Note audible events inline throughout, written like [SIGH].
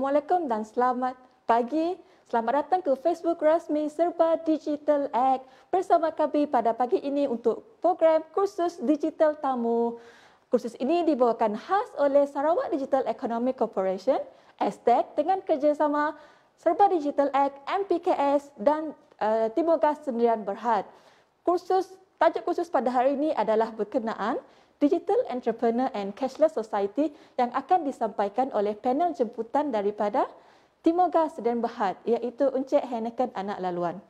Assalamualaikum dan selamat pagi. Selamat datang ke Facebook rasmi Serba Digital Act bersama kami pada pagi ini untuk program kursus digital tamu. Kursus ini dibawakan khas oleh Sarawak Digital Economic Corporation, STEC dengan kerjasama Serba Digital Act, MPKS dan uh, Timur Gas Sendirian Berhad. Kursus, tajuk kursus pada hari ini adalah berkenaan Digital Entrepreneur and Cashless Society yang akan disampaikan oleh panel jemputan daripada Timoga dan Berhad iaitu Encik Henneken Anak Laluan.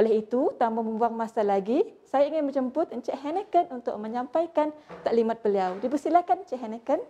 Oleh itu, tanpa membuang masa lagi, saya ingin menjemput Encik Henneken untuk menyampaikan taklimat beliau. Dipersilakan Encik Henneken.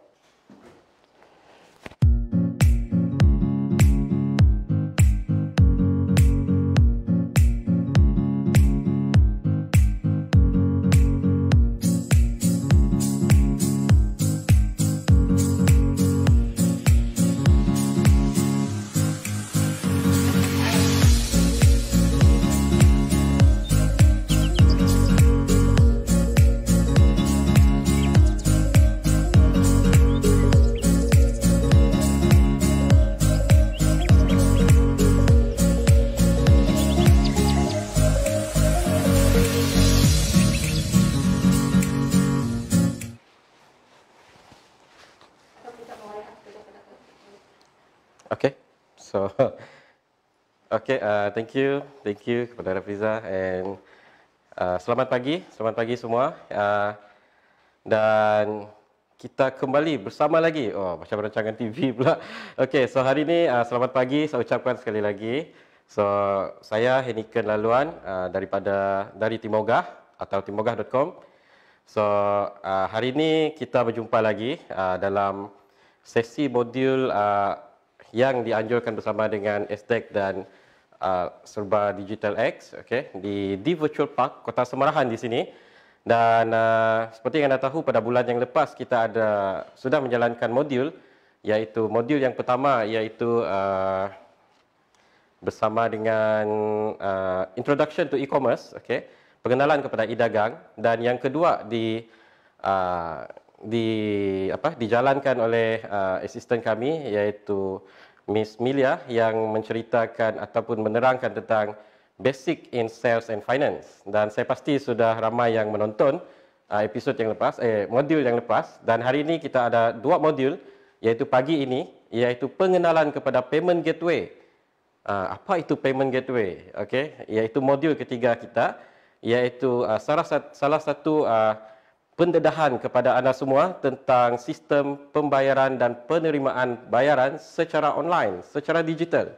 Okay, uh, thank you, thank you kepada Rafiza and uh, selamat pagi, selamat pagi semua uh, dan kita kembali bersama lagi. Oh, macam rancangan TV pula. Okay, so hari ini uh, selamat pagi saya ucapkan sekali lagi. So saya Heniken Laluan uh, daripada dari Timogah atau timogah.com. So uh, hari ini kita berjumpa lagi uh, dalam sesi modul uh, yang dianjurkan bersama dengan STEC dan uh, Serba Digital X okay, di di Virtual Park Kota Semarahan di sini. Dan uh, seperti yang anda tahu pada bulan yang lepas kita ada sudah menjalankan modul iaitu modul yang pertama iaitu uh, bersama dengan uh, introduction to e-commerce okey pengenalan kepada e-dagang dan yang kedua di uh, di apa dijalankan oleh uh, assistant kami iaitu Miss Milia yang menceritakan ataupun menerangkan tentang basic in sales and finance. Dan saya pasti sudah ramai yang menonton uh, episod yang lepas, eh modul yang lepas. Dan hari ini kita ada dua modul, iaitu pagi ini, iaitu pengenalan kepada payment gateway. Uh, apa itu payment gateway? Okey, iaitu modul ketiga kita, iaitu uh, salah, salah satu uh, pendedahan kepada anda semua tentang sistem pembayaran dan penerimaan bayaran secara online, secara digital.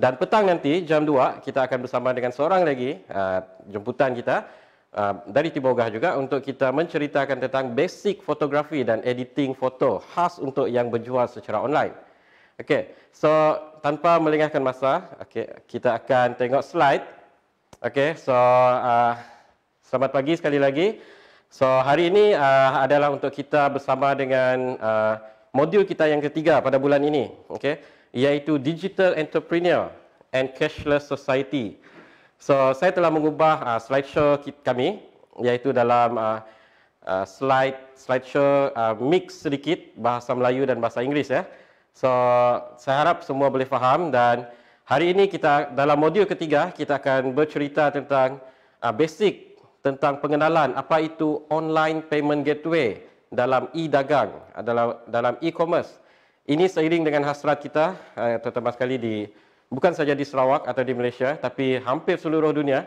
Dan petang nanti jam 2 kita akan bersama dengan seorang lagi uh, jemputan kita uh, dari Tibogah juga untuk kita menceritakan tentang basic fotografi dan editing foto khas untuk yang berjual secara online. Okey, so tanpa melengahkan masa, okey, kita akan tengok slide. Okey, so uh, selamat pagi sekali lagi. So hari ini uh, adalah untuk kita bersama dengan uh, modul kita yang ketiga pada bulan ini, okay? Iaitu digital entrepreneur and cashless society. So saya telah mengubah uh, slideshow kami, iaitu dalam uh, uh, slide slideshow uh, mix sedikit bahasa Melayu dan bahasa Inggeris ya. So saya harap semua boleh faham dan hari ini kita dalam modul ketiga kita akan bercerita tentang uh, basic tentang pengenalan apa itu online payment gateway dalam e-dagang adalah dalam e-commerce. Ini seiring dengan hasrat kita eh, terutama sekali di bukan saja di Sarawak atau di Malaysia tapi hampir seluruh dunia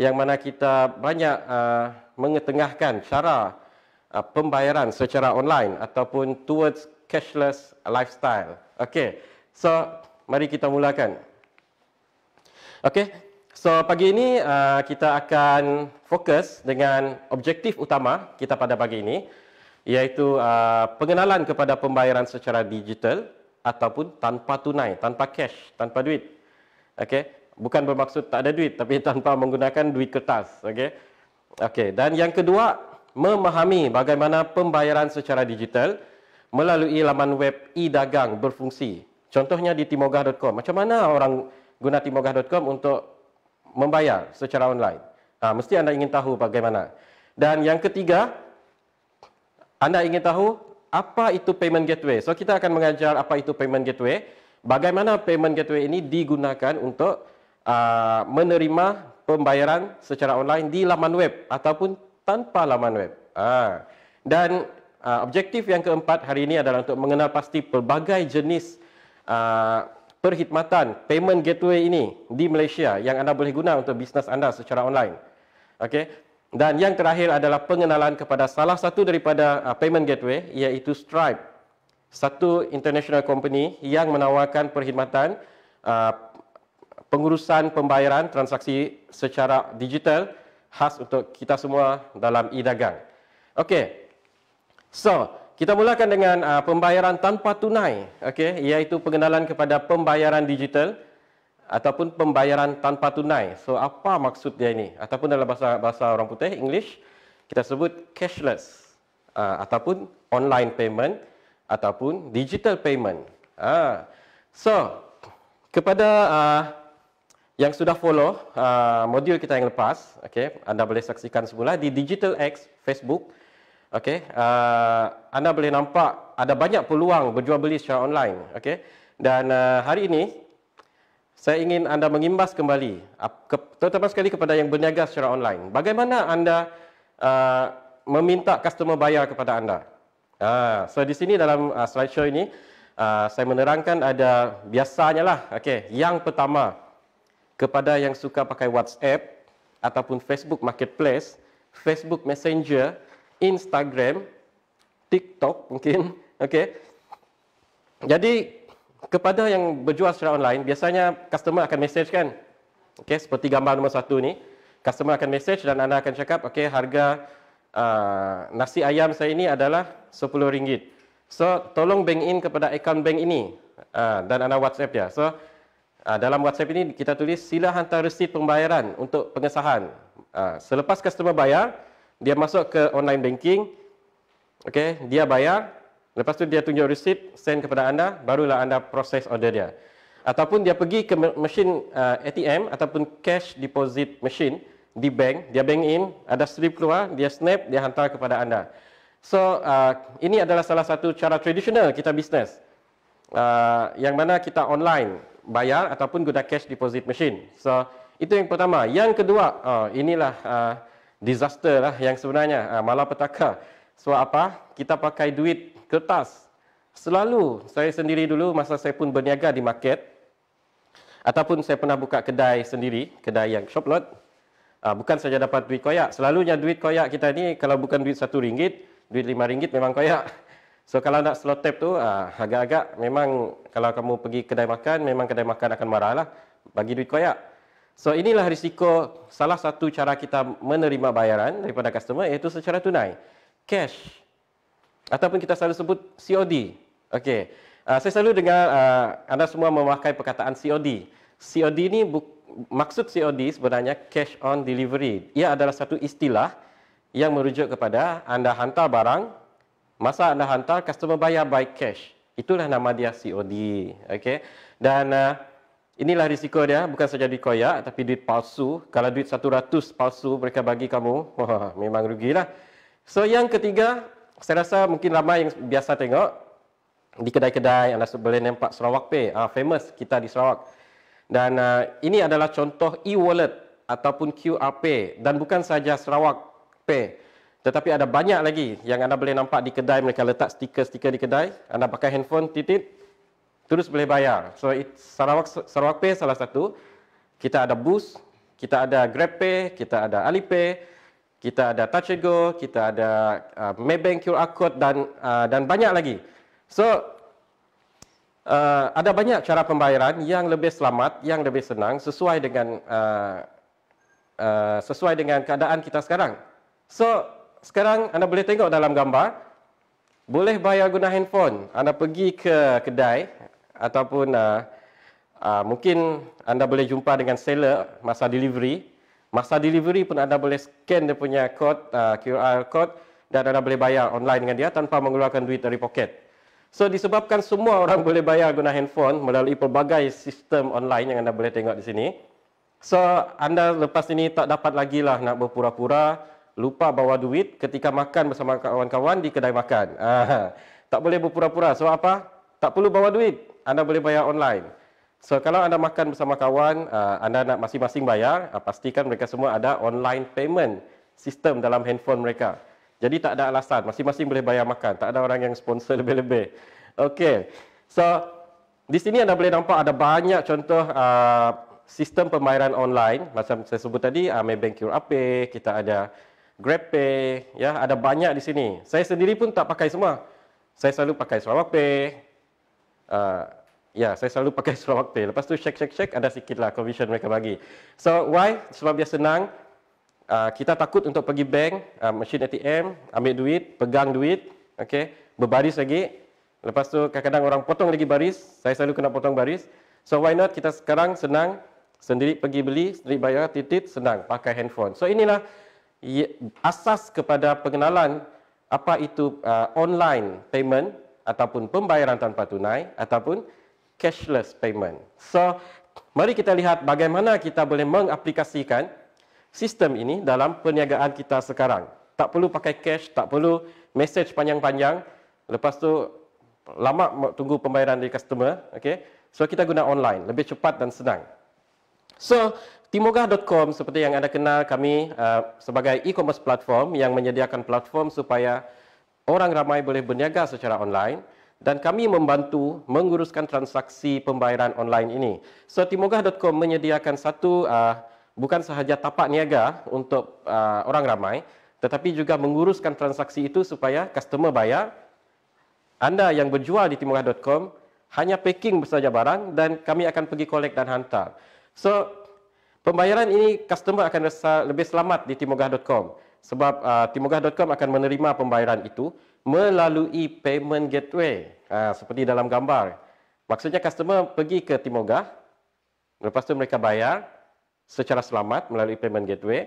yang mana kita banyak eh, mengetengahkan cara eh, pembayaran secara online ataupun towards cashless lifestyle. Okey. So, mari kita mulakan. Okey. So pagi ini uh, kita akan fokus dengan objektif utama kita pada pagi ini iaitu uh, pengenalan kepada pembayaran secara digital ataupun tanpa tunai, tanpa cash, tanpa duit. Okey, bukan bermaksud tak ada duit tapi [LAUGHS] tanpa menggunakan duit kertas, okey. Okey, dan yang kedua, memahami bagaimana pembayaran secara digital melalui laman web e-dagang berfungsi. Contohnya di timogah.com. Macam mana orang guna timogah.com untuk membayar secara online. Ha, mesti anda ingin tahu bagaimana. Dan yang ketiga, anda ingin tahu apa itu payment gateway. So kita akan mengajar apa itu payment gateway, bagaimana payment gateway ini digunakan untuk uh, menerima pembayaran secara online di laman web ataupun tanpa laman web. Ha. Dan uh, objektif yang keempat hari ini adalah untuk mengenal pasti pelbagai jenis uh, perkhidmatan payment gateway ini di Malaysia yang anda boleh guna untuk bisnes anda secara online. Okey. Dan yang terakhir adalah pengenalan kepada salah satu daripada uh, payment gateway iaitu Stripe. Satu international company yang menawarkan perkhidmatan uh, pengurusan pembayaran transaksi secara digital khas untuk kita semua dalam e-dagang. Okey. So, kita mulakan dengan uh, pembayaran tanpa tunai, okey, iaitu pengenalan kepada pembayaran digital ataupun pembayaran tanpa tunai. So apa maksud dia ini? Ataupun dalam bahasa bahasa orang putih English kita sebut cashless uh, ataupun online payment ataupun digital payment. Uh. So kepada uh, yang sudah follow uh, modul kita yang lepas, okey, anda boleh saksikan semula di Digital X Facebook. Okey, uh, anda boleh nampak ada banyak peluang berjual beli secara online. Okey, dan uh, hari ini saya ingin anda mengimbas kembali, terutama sekali kepada yang berniaga secara online. Bagaimana anda uh, meminta customer bayar kepada anda? Uh, so di sini dalam uh, slideshow ini uh, saya menerangkan ada biasanya lah. Okey, yang pertama kepada yang suka pakai WhatsApp ataupun Facebook Marketplace, Facebook Messenger. Instagram, TikTok mungkin. [LAUGHS] Okey. Jadi kepada yang berjual secara online, biasanya customer akan message kan? Okey, seperti gambar nombor satu ni. Customer akan message dan anda akan cakap, okey, harga uh, nasi ayam saya ini adalah RM10. So, tolong bank in kepada akaun bank ini. Uh, dan anda WhatsApp dia. So, uh, dalam WhatsApp ini kita tulis, sila hantar resit pembayaran untuk pengesahan. Uh, selepas customer bayar, dia masuk ke online banking okey dia bayar lepas tu dia tunjuk receipt send kepada anda barulah anda proses order dia ataupun dia pergi ke mesin uh, ATM ataupun cash deposit machine di bank dia bank in ada slip keluar dia snap dia hantar kepada anda so uh, ini adalah salah satu cara tradisional kita bisnes uh, yang mana kita online bayar ataupun guna cash deposit machine so itu yang pertama yang kedua oh, inilah uh, disaster lah yang sebenarnya ha, petaka. So apa kita pakai duit kertas selalu saya sendiri dulu masa saya pun berniaga di market ataupun saya pernah buka kedai sendiri kedai yang shop lot ha, bukan saja dapat duit koyak selalunya duit koyak kita ni kalau bukan duit satu ringgit duit lima ringgit memang koyak [LAUGHS] so kalau nak slot tap tu ha, agak-agak memang kalau kamu pergi kedai makan memang kedai makan akan marah lah bagi duit koyak So inilah risiko salah satu cara kita menerima bayaran daripada customer iaitu secara tunai. Cash. Ataupun kita selalu sebut COD. Okay, Uh, ah, saya selalu dengar uh, anda semua memakai perkataan COD. COD ini maksud COD sebenarnya cash on delivery. Ia adalah satu istilah yang merujuk kepada anda hantar barang, masa anda hantar customer bayar by cash. Itulah nama dia COD. Okay, Dan uh, Inilah risiko dia, bukan saja duit koyak tapi duit palsu. Kalau duit 100 palsu mereka bagi kamu, wah memang rugilah. So yang ketiga, saya rasa mungkin ramai yang biasa tengok di kedai-kedai anda boleh nampak Sarawak Pay, uh, famous kita di Sarawak. Dan uh, ini adalah contoh e-wallet ataupun QR Pay dan bukan saja Sarawak Pay. Tetapi ada banyak lagi yang anda boleh nampak di kedai mereka letak stiker-stiker di kedai. Anda pakai handphone titik terus boleh bayar. So Sarawak Sarawak Pay salah satu. Kita ada Boost, kita ada GrabPay, kita ada Alipay, kita ada Touch Go, kita ada uh, Maybank QR Code dan uh, dan banyak lagi. So uh, ada banyak cara pembayaran yang lebih selamat, yang lebih senang sesuai dengan uh, uh, sesuai dengan keadaan kita sekarang. So sekarang anda boleh tengok dalam gambar boleh bayar guna handphone. Anda pergi ke kedai, ataupun uh, uh, mungkin anda boleh jumpa dengan seller masa delivery. Masa delivery pun anda boleh scan dia punya code, uh, ah, QR code dan anda boleh bayar online dengan dia tanpa mengeluarkan duit dari poket. So disebabkan semua orang [LAUGHS] boleh bayar guna handphone melalui pelbagai sistem online yang anda boleh tengok di sini. So anda lepas ini tak dapat lagi lah nak berpura-pura lupa bawa duit ketika makan bersama kawan-kawan di kedai makan. [LAUGHS] Aha. Tak boleh berpura-pura. So apa? Tak perlu bawa duit anda boleh bayar online. So kalau anda makan bersama kawan, uh, anda nak masing-masing bayar, uh, pastikan mereka semua ada online payment sistem dalam handphone mereka. Jadi tak ada alasan, masing-masing boleh bayar makan. Tak ada orang yang sponsor [LAUGHS] lebih-lebih. Okay, so di sini anda boleh nampak ada banyak contoh uh, sistem pembayaran online. Macam saya sebut tadi, uh, Maybank QRP, kita ada GrabPay, ya, ada banyak di sini. Saya sendiri pun tak pakai semua. Saya selalu pakai SwapPay, uh, ya saya selalu pakai seluar [LAUGHS] waktu lepas tu shake shake shake ada sikit lah commission mereka bagi so why sebab dia senang uh, kita takut untuk pergi bank uh, eh, mesin ATM ambil duit pegang duit okey berbaris lagi lepas tu kadang-kadang orang potong lagi baris saya selalu kena potong baris so why not kita sekarang senang sendiri pergi beli sendiri bayar titit senang pakai handphone so inilah asas kepada pengenalan apa itu uh, online payment ataupun pembayaran tanpa tunai ataupun cashless payment. So, mari kita lihat bagaimana kita boleh mengaplikasikan sistem ini dalam perniagaan kita sekarang. Tak perlu pakai cash, tak perlu mesej panjang-panjang. Lepas tu lama tunggu pembayaran dari customer, okey. So kita guna online, lebih cepat dan senang. So, timogah.com seperti yang anda kenal kami uh, sebagai e-commerce platform yang menyediakan platform supaya orang ramai boleh berniaga secara online dan kami membantu menguruskan transaksi pembayaran online ini. So menyediakan satu uh, bukan sahaja tapak niaga untuk uh, orang ramai tetapi juga menguruskan transaksi itu supaya customer bayar. Anda yang berjual di timogah.com hanya packing saja barang dan kami akan pergi collect dan hantar. So pembayaran ini customer akan rasa lebih selamat di timogah.com sebab uh, ah, timogah.com akan menerima pembayaran itu melalui payment gateway uh, seperti dalam gambar. Maksudnya customer pergi ke Timogah, lepas tu mereka bayar secara selamat melalui payment gateway.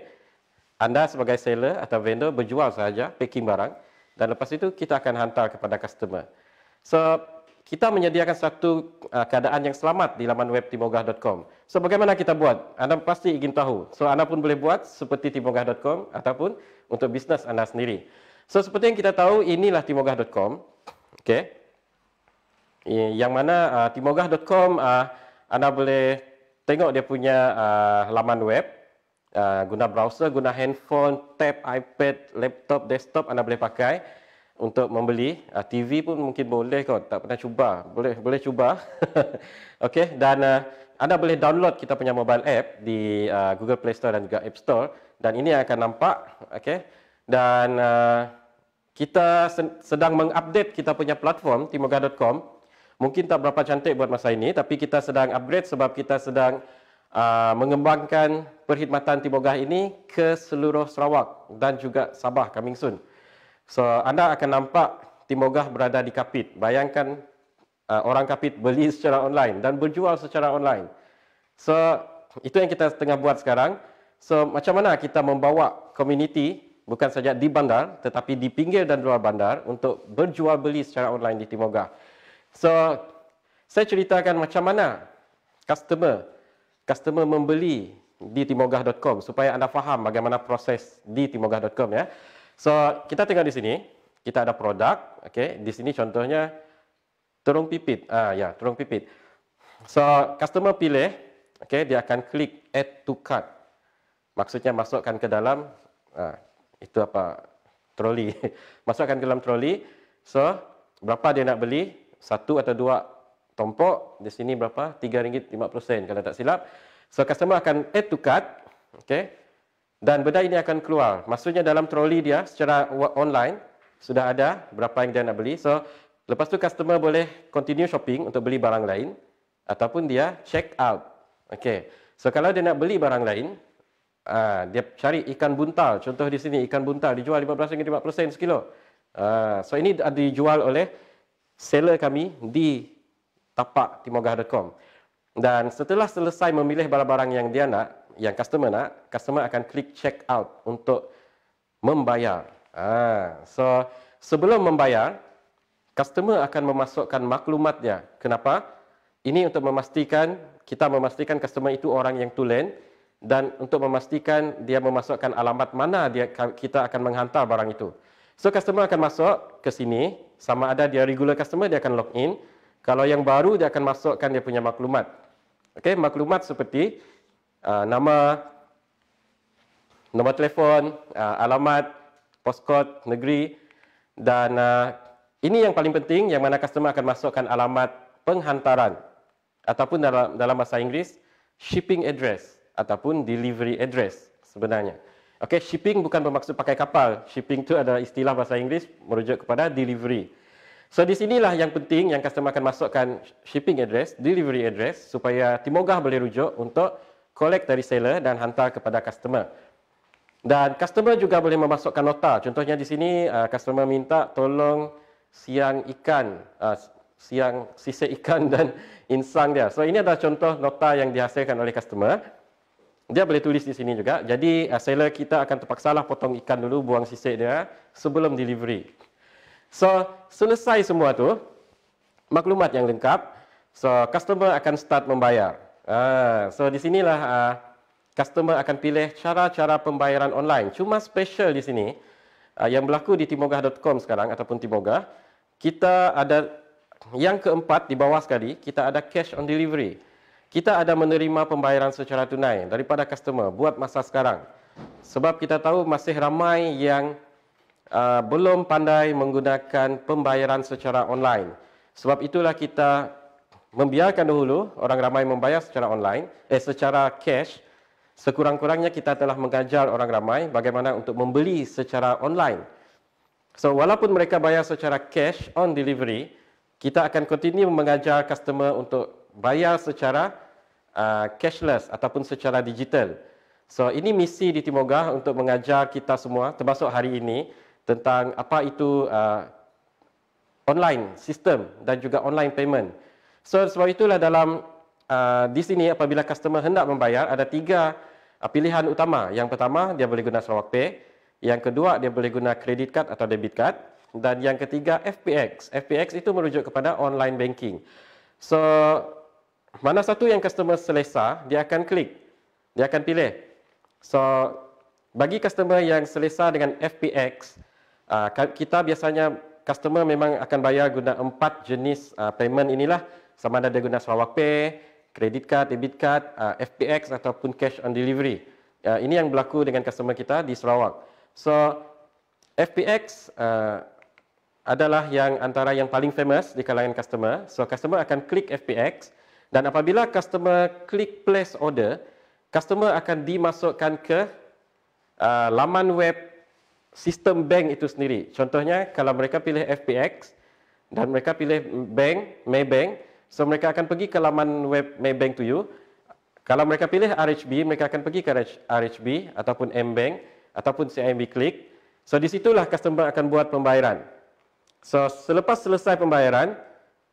Anda sebagai seller atau vendor berjual sahaja packing barang dan lepas itu kita akan hantar kepada customer. So kita menyediakan satu uh, keadaan yang selamat di laman web timogah.com. So bagaimana kita buat? Anda pasti ingin tahu. So anda pun boleh buat seperti timogah.com ataupun untuk bisnes anda sendiri. So seperti yang kita tahu inilah timogah.com. Okey. Yang mana uh, timogah.com uh, anda boleh tengok dia punya uh, laman web uh, guna browser, guna handphone, tab, iPad, laptop, desktop anda boleh pakai untuk membeli ah, TV pun mungkin boleh kot tak pernah cuba boleh boleh cuba [LAUGHS] okey dan uh, anda boleh download kita punya mobile app di ah, Google Play Store dan juga App Store dan ini yang akan nampak okey dan kita sedang mengupdate kita punya platform timoga.com mungkin tak berapa cantik buat masa ini tapi kita sedang upgrade sebab kita sedang mengembangkan perkhidmatan timoga ini ke seluruh Sarawak dan juga Sabah coming soon So anda akan nampak timogah berada di Kapit. Bayangkan uh, orang Kapit beli [LAUGHS] secara online dan berjual secara online. So itu yang kita tengah buat sekarang. So macam mana kita membawa komuniti bukan saja di bandar tetapi di pinggir dan luar bandar untuk berjual beli secara online di Timogah. So saya ceritakan macam mana customer customer membeli di timogah.com supaya anda faham bagaimana proses di timogah.com ya. So, kita tengok di sini, kita ada produk, okay? Di sini contohnya terung pipit. Ah ya, terung pipit. So, customer pilih, okay? dia akan klik add to cart. Maksudnya masukkan ke dalam ah, itu apa? troli. [LAUGHS] masukkan ke dalam troli. So, berapa dia nak beli? Satu atau dua tompok. Di sini berapa? Tiga RM3.50 kalau tak silap. So, customer akan add to cart, okay? dan benda ini akan keluar. Maksudnya dalam troli dia secara online sudah ada berapa yang dia nak beli. So lepas tu customer boleh continue shopping untuk beli barang lain ataupun dia check out. Okey. So kalau dia nak beli barang lain, uh, dia cari ikan buntal. Contoh di sini ikan buntal dijual 15 hingga 40% sekilo. Uh, so ini ada dijual oleh seller kami di tapak timogah.com. Dan setelah selesai memilih barang-barang yang dia nak, yang customer nak, customer akan klik check out untuk membayar. ha, so sebelum membayar, customer akan memasukkan maklumatnya. Kenapa? Ini untuk memastikan kita memastikan customer itu orang yang tulen dan untuk memastikan dia memasukkan alamat mana dia kita akan menghantar barang itu. So customer akan masuk ke sini, sama ada dia regular customer dia akan log in. Kalau yang baru dia akan masukkan dia punya maklumat. Okay, maklumat seperti uh, nama, nombor telefon, uh, alamat, postcode, negeri dan uh, ini yang paling penting yang mana customer akan masukkan alamat penghantaran ataupun dalam dalam bahasa Inggeris shipping address ataupun delivery address sebenarnya. Okay, shipping bukan bermaksud pakai kapal. Shipping tu adalah istilah bahasa Inggeris merujuk kepada delivery. So di sinilah yang penting yang customer akan masukkan shipping address, delivery address supaya Timogah boleh rujuk untuk collect dari seller dan hantar kepada customer. Dan customer juga boleh memasukkan nota. Contohnya di sini uh, customer minta tolong siang ikan, uh, siang sisa ikan [LAUGHS] dan insang dia. So ini adalah contoh nota yang dihasilkan oleh customer. Dia boleh tulis di sini juga. Jadi uh, seller kita akan terpaksa lah potong ikan dulu, buang sisa dia sebelum delivery. So selesai semua tu, maklumat yang lengkap. So customer akan start membayar. Ah, so di sinilah uh, customer akan pilih cara-cara pembayaran online. Cuma special di sini uh, yang berlaku di timogah.com sekarang ataupun timoga, kita ada yang keempat di bawah sekali, kita ada cash on delivery. Kita ada menerima pembayaran secara tunai daripada customer buat masa sekarang. Sebab kita tahu masih ramai yang uh, belum pandai menggunakan pembayaran secara online. Sebab itulah kita membiarkan dahulu orang ramai membayar secara online eh secara cash sekurang-kurangnya kita telah mengajar orang ramai bagaimana untuk membeli secara online so walaupun mereka bayar secara cash on delivery kita akan continue mengajar customer untuk bayar secara uh, cashless ataupun secara digital so ini misi di Timogah untuk mengajar kita semua termasuk hari ini tentang apa itu uh, online system dan juga online payment So, sebab itulah dalam uh, di sini apabila customer hendak membayar, ada tiga uh, pilihan utama. Yang pertama, dia boleh guna Sarawak Pay. Yang kedua, dia boleh guna credit card atau debit card. Dan yang ketiga, FPX. FPX itu merujuk kepada online banking. So, mana satu yang customer selesa, dia akan klik. Dia akan pilih. So, bagi customer yang selesa dengan FPX, uh, kita biasanya customer memang akan bayar guna empat jenis uh, payment inilah sama ada dia guna Sarawak Pay, credit card, debit card, uh, FPX ataupun cash on delivery. Uh, ini yang berlaku dengan customer kita di Sarawak. So, FPX uh, adalah yang antara yang paling famous di kalangan customer. So, customer akan klik FPX dan apabila customer klik place order, customer akan dimasukkan ke uh, laman web sistem bank itu sendiri. Contohnya, kalau mereka pilih FPX dan mereka pilih bank, Maybank, So mereka akan pergi ke laman web Maybank to you. Kalau mereka pilih RHB, mereka akan pergi ke RHB ataupun Mbank ataupun CIMB Click. So di situlah customer akan buat pembayaran. So selepas selesai pembayaran,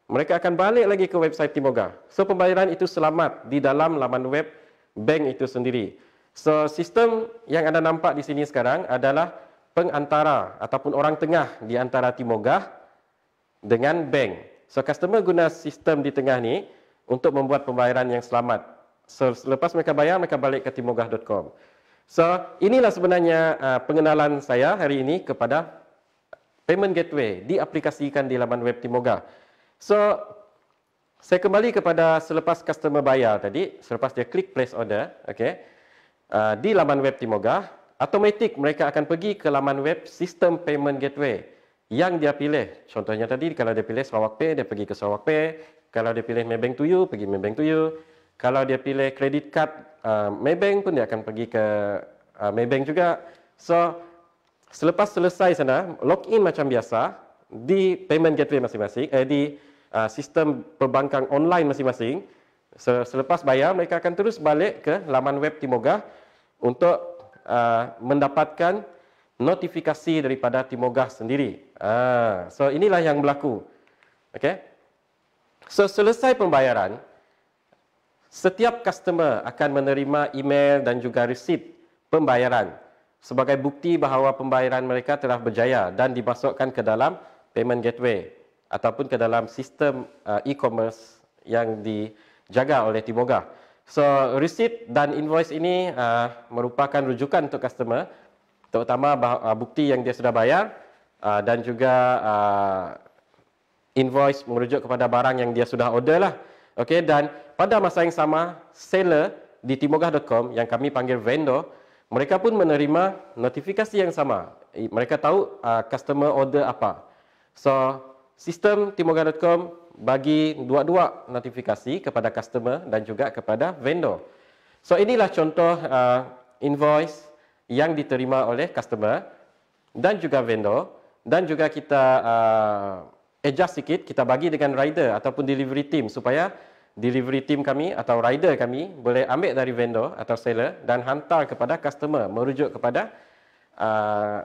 mereka akan balik lagi ke website Timoga. So pembayaran itu selamat di dalam laman web bank itu sendiri. So sistem yang anda nampak di sini sekarang adalah pengantara ataupun orang tengah di antara Timoga dengan bank. So customer guna sistem di tengah ni untuk membuat pembayaran yang selamat. So lepas mereka bayar mereka balik ke timogah.com. So inilah sebenarnya uh, pengenalan saya hari ini kepada payment gateway diaplikasikan di laman web Timogah. So saya kembali kepada selepas customer bayar tadi, selepas dia klik place order, okay, uh, di laman web Timogah, automatik mereka akan pergi ke laman web sistem payment gateway yang dia pilih. Contohnya tadi, kalau dia pilih Sarawak Pay, dia pergi ke Sarawak Pay. Kalau dia pilih Maybank to you, pergi Maybank to you. Kalau dia pilih credit card uh, Maybank pun dia akan pergi ke uh, Maybank juga. So, selepas selesai sana, log in macam biasa di payment gateway masing-masing, eh, di uh, sistem perbankan online masing-masing, so, selepas bayar, mereka akan terus balik ke laman web Timogah untuk uh, mendapatkan notifikasi daripada Timogah sendiri. Ah, so inilah yang berlaku. Okey. So selesai pembayaran, setiap customer akan menerima email dan juga receipt pembayaran sebagai bukti bahawa pembayaran mereka telah berjaya dan dimasukkan ke dalam payment gateway ataupun ke dalam sistem uh, e-commerce yang dijaga oleh Timoga. So receipt dan invoice ini uh, merupakan rujukan untuk customer terutama ah, bukti yang dia sudah bayar ah, dan juga ah, invoice merujuk kepada barang yang dia sudah order lah. Okey dan pada masa yang sama seller di timogah.com yang kami panggil vendor mereka pun menerima notifikasi yang sama. Mereka tahu uh, customer order apa. So, sistem timogah.com bagi dua-dua notifikasi kepada customer dan juga kepada vendor. So, inilah contoh uh, invoice yang diterima oleh customer dan juga vendor dan juga kita uh, adjust sikit kita bagi dengan rider ataupun delivery team supaya delivery team kami atau rider kami boleh ambil dari vendor atau seller dan hantar kepada customer merujuk kepada uh,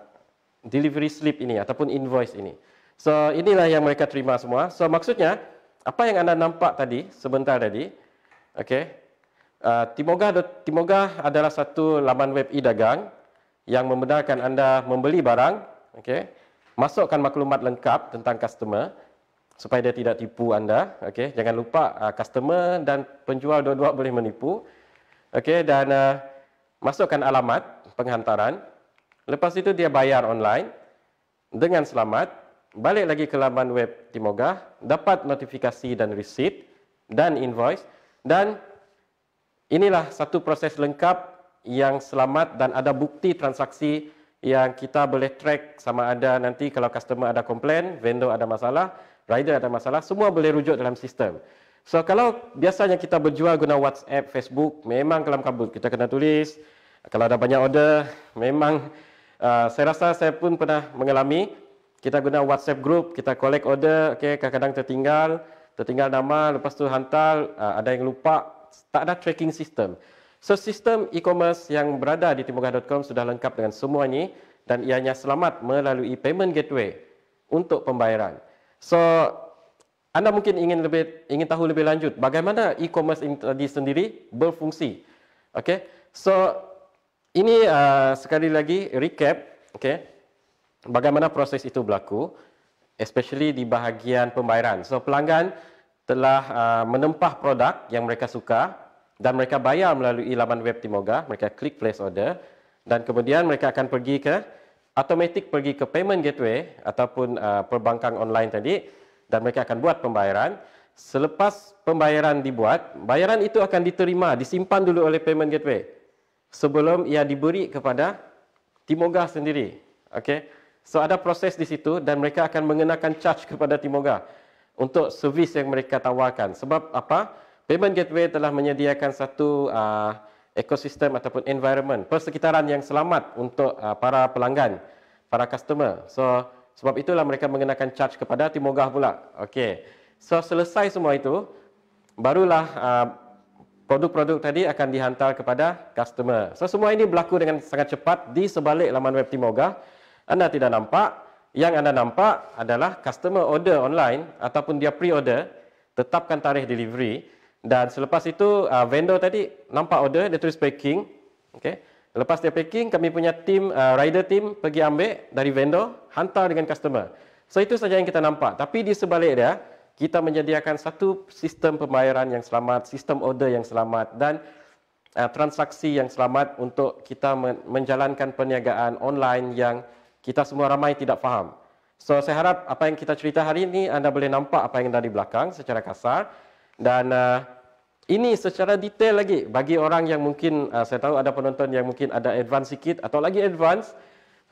delivery slip ini ataupun invoice ini. So inilah yang mereka terima semua. So maksudnya apa yang anda nampak tadi sebentar tadi okey Ah, Timogah, Timogah adalah satu laman web e-dagang yang membenarkan anda membeli barang, okay? masukkan maklumat lengkap tentang customer supaya dia tidak tipu anda. Okay? Jangan lupa ah, customer dan penjual dua-dua boleh menipu. Okay? Dan uh, masukkan alamat penghantaran. Lepas itu dia bayar online dengan selamat. Balik lagi ke laman web Timogah, dapat notifikasi dan receipt dan invoice dan Inilah satu proses lengkap yang selamat dan ada bukti transaksi yang kita boleh track sama ada nanti kalau customer ada komplain, vendor ada masalah, rider ada masalah, semua boleh rujuk dalam sistem. So kalau biasanya kita berjual guna WhatsApp, Facebook, memang kelam kabut. Kita kena tulis, kalau ada banyak order, memang uh, saya rasa saya pun pernah mengalami kita guna WhatsApp group, kita collect order, okay, kadang-kadang tertinggal, tertinggal nama, lepas tu hantar, uh, ada yang lupa, tak ada tracking system. So sistem e-commerce yang berada di timbukan.com sudah lengkap dengan semua ini dan ianya selamat melalui payment gateway untuk pembayaran. So anda mungkin ingin lebih ingin tahu lebih lanjut bagaimana e-commerce ini tadi sendiri berfungsi. Okay, so ini uh, sekali lagi recap, okay, bagaimana proses itu berlaku, especially di bahagian pembayaran. So pelanggan telah uh, menempah produk yang mereka suka dan mereka bayar melalui laman web Timoga, mereka klik place order dan kemudian mereka akan pergi ke automatic pergi ke payment gateway ataupun uh, perbankan online tadi dan mereka akan buat pembayaran. Selepas pembayaran dibuat, bayaran itu akan diterima, disimpan dulu oleh payment gateway sebelum ia diberi kepada Timoga sendiri. Okey. So ada proses di situ dan mereka akan mengenakan charge kepada Timoga untuk servis yang mereka tawarkan. Sebab apa? Payment Gateway telah menyediakan satu uh, ekosistem ataupun environment, persekitaran yang selamat untuk uh, para pelanggan, para customer. So, sebab itulah mereka mengenakan charge kepada Timogah pula. Okey. So, selesai semua itu, barulah uh, produk-produk tadi akan dihantar kepada customer. So, semua ini berlaku dengan sangat cepat di sebalik laman web Timogah. Anda tidak nampak, yang anda nampak adalah customer order online ataupun dia pre-order tetapkan tarikh delivery dan selepas itu uh, vendor tadi nampak order dia terus packing okey lepas dia packing kami punya team uh, rider team pergi ambil dari vendor hantar dengan customer so itu saja yang kita nampak tapi di sebalik dia kita menyediakan satu sistem pembayaran yang selamat sistem order yang selamat dan uh, transaksi yang selamat untuk kita men- menjalankan perniagaan online yang kita semua ramai tidak faham. So saya harap apa yang kita cerita hari ini anda boleh nampak apa yang ada di belakang secara kasar dan uh, ini secara detail lagi bagi orang yang mungkin uh, saya tahu ada penonton yang mungkin ada advance sikit atau lagi advance.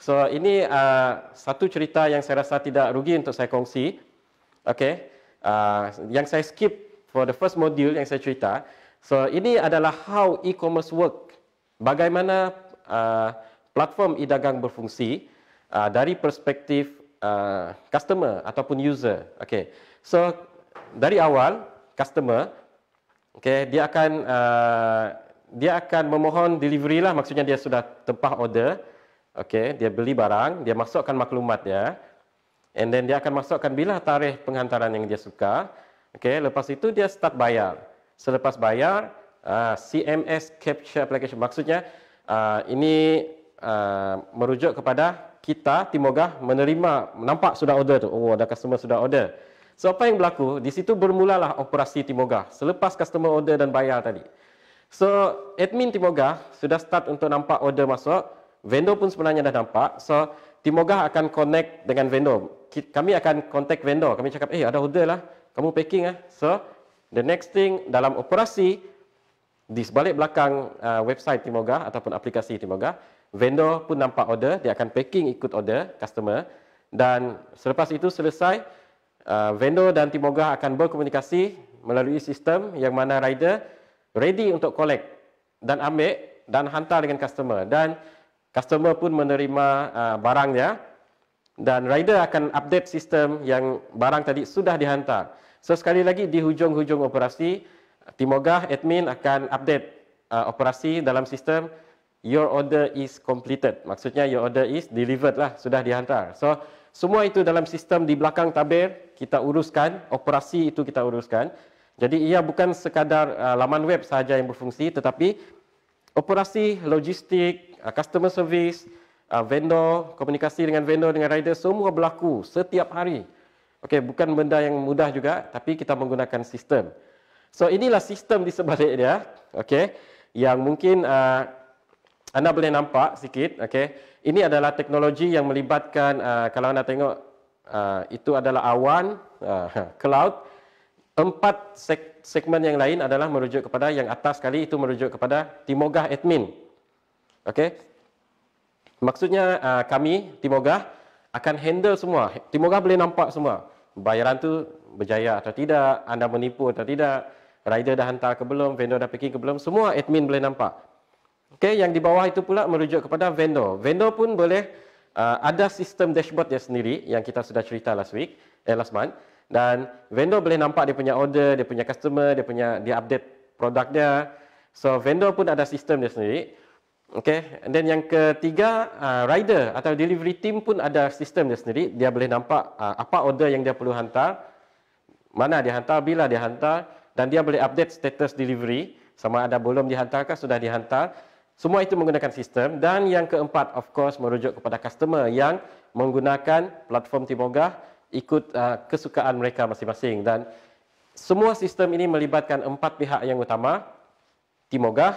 So ini uh, satu cerita yang saya rasa tidak rugi untuk saya kongsi. Okey. Uh, yang saya skip for the first module yang saya cerita. So ini adalah how e-commerce work. Bagaimana uh, platform e-dagang berfungsi uh, dari perspektif uh, customer ataupun user. Okay, so dari awal customer, okay, dia akan uh, dia akan memohon delivery lah. Maksudnya dia sudah tempah order, okay, dia beli barang, dia masukkan maklumat ya, and then dia akan masukkan bila tarikh penghantaran yang dia suka. Okay, lepas itu dia start bayar. Selepas bayar, uh, CMS capture application. Maksudnya uh, ini uh, merujuk kepada kita timogah menerima nampak sudah order tu oh ada customer sudah order so apa yang berlaku di situ bermulalah operasi timogah selepas customer order dan bayar tadi so admin timogah sudah start untuk nampak order masuk vendor pun sebenarnya dah nampak so timogah akan connect dengan vendor kami akan contact vendor kami cakap eh ada order lah kamu packing ah so the next thing dalam operasi di sebalik belakang uh, website timogah ataupun aplikasi timogah vendor pun nampak order, dia akan packing ikut order customer dan selepas itu selesai, uh, vendor dan timogah akan berkomunikasi melalui sistem yang mana rider ready untuk collect dan ambil dan hantar dengan customer dan customer pun menerima uh, barangnya dan rider akan update sistem yang barang tadi sudah dihantar. So sekali lagi di hujung-hujung operasi, timogah admin akan update uh, operasi dalam sistem your order is completed. Maksudnya your order is delivered lah, sudah dihantar. So semua itu dalam sistem di belakang tabir kita uruskan, operasi itu kita uruskan. Jadi ia bukan sekadar uh, laman web sahaja yang berfungsi tetapi operasi, logistik, uh, customer service, uh, vendor, komunikasi dengan vendor dengan rider semua berlaku setiap hari. Okey, bukan benda yang mudah juga tapi kita menggunakan sistem. So inilah sistem di sebalik dia. Okey. Yang mungkin uh, anda boleh nampak sikit okey ini adalah teknologi yang melibatkan uh, kalau anda tengok uh, itu adalah awan uh, [LAUGHS] cloud empat seg- segmen yang lain adalah merujuk kepada yang atas sekali itu merujuk kepada timogah admin okey maksudnya uh, kami timogah akan handle semua timogah boleh nampak semua bayaran tu berjaya atau tidak anda menipu atau tidak rider dah hantar ke belum vendor dah packing ke belum semua admin boleh nampak Okey, yang di bawah itu pula merujuk kepada vendor. Vendor pun boleh uh, ada sistem dashboard dia sendiri yang kita sudah cerita last week, eh, last month. Dan vendor boleh nampak dia punya order, dia punya customer, dia punya dia update produk dia. So vendor pun ada sistem dia sendiri. Okey, and then yang ketiga uh, rider atau delivery team pun ada sistem dia sendiri. Dia boleh nampak uh, apa order yang dia perlu hantar, mana dia hantar, bila dia hantar dan dia boleh update status delivery sama ada belum dihantarkan, sudah dihantar. Semua itu menggunakan sistem dan yang keempat of course merujuk kepada customer yang menggunakan platform Timogah ikut uh, kesukaan mereka masing-masing dan semua sistem ini melibatkan empat pihak yang utama Timogah,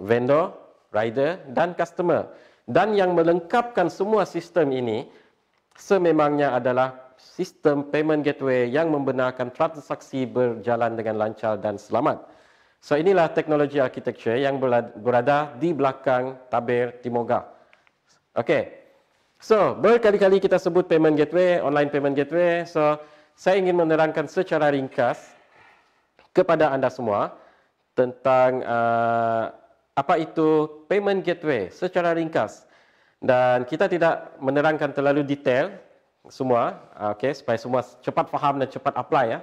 vendor, rider dan customer dan yang melengkapkan semua sistem ini sememangnya adalah sistem payment gateway yang membenarkan transaksi berjalan dengan lancar dan selamat. So inilah teknologi arkitektur yang berada di belakang tabir Timoga. Okay, So berkali-kali kita sebut payment gateway, online payment gateway. So saya ingin menerangkan secara ringkas kepada anda semua tentang uh, apa itu payment gateway secara ringkas. Dan kita tidak menerangkan terlalu detail semua, okay, supaya semua cepat faham dan cepat apply ya.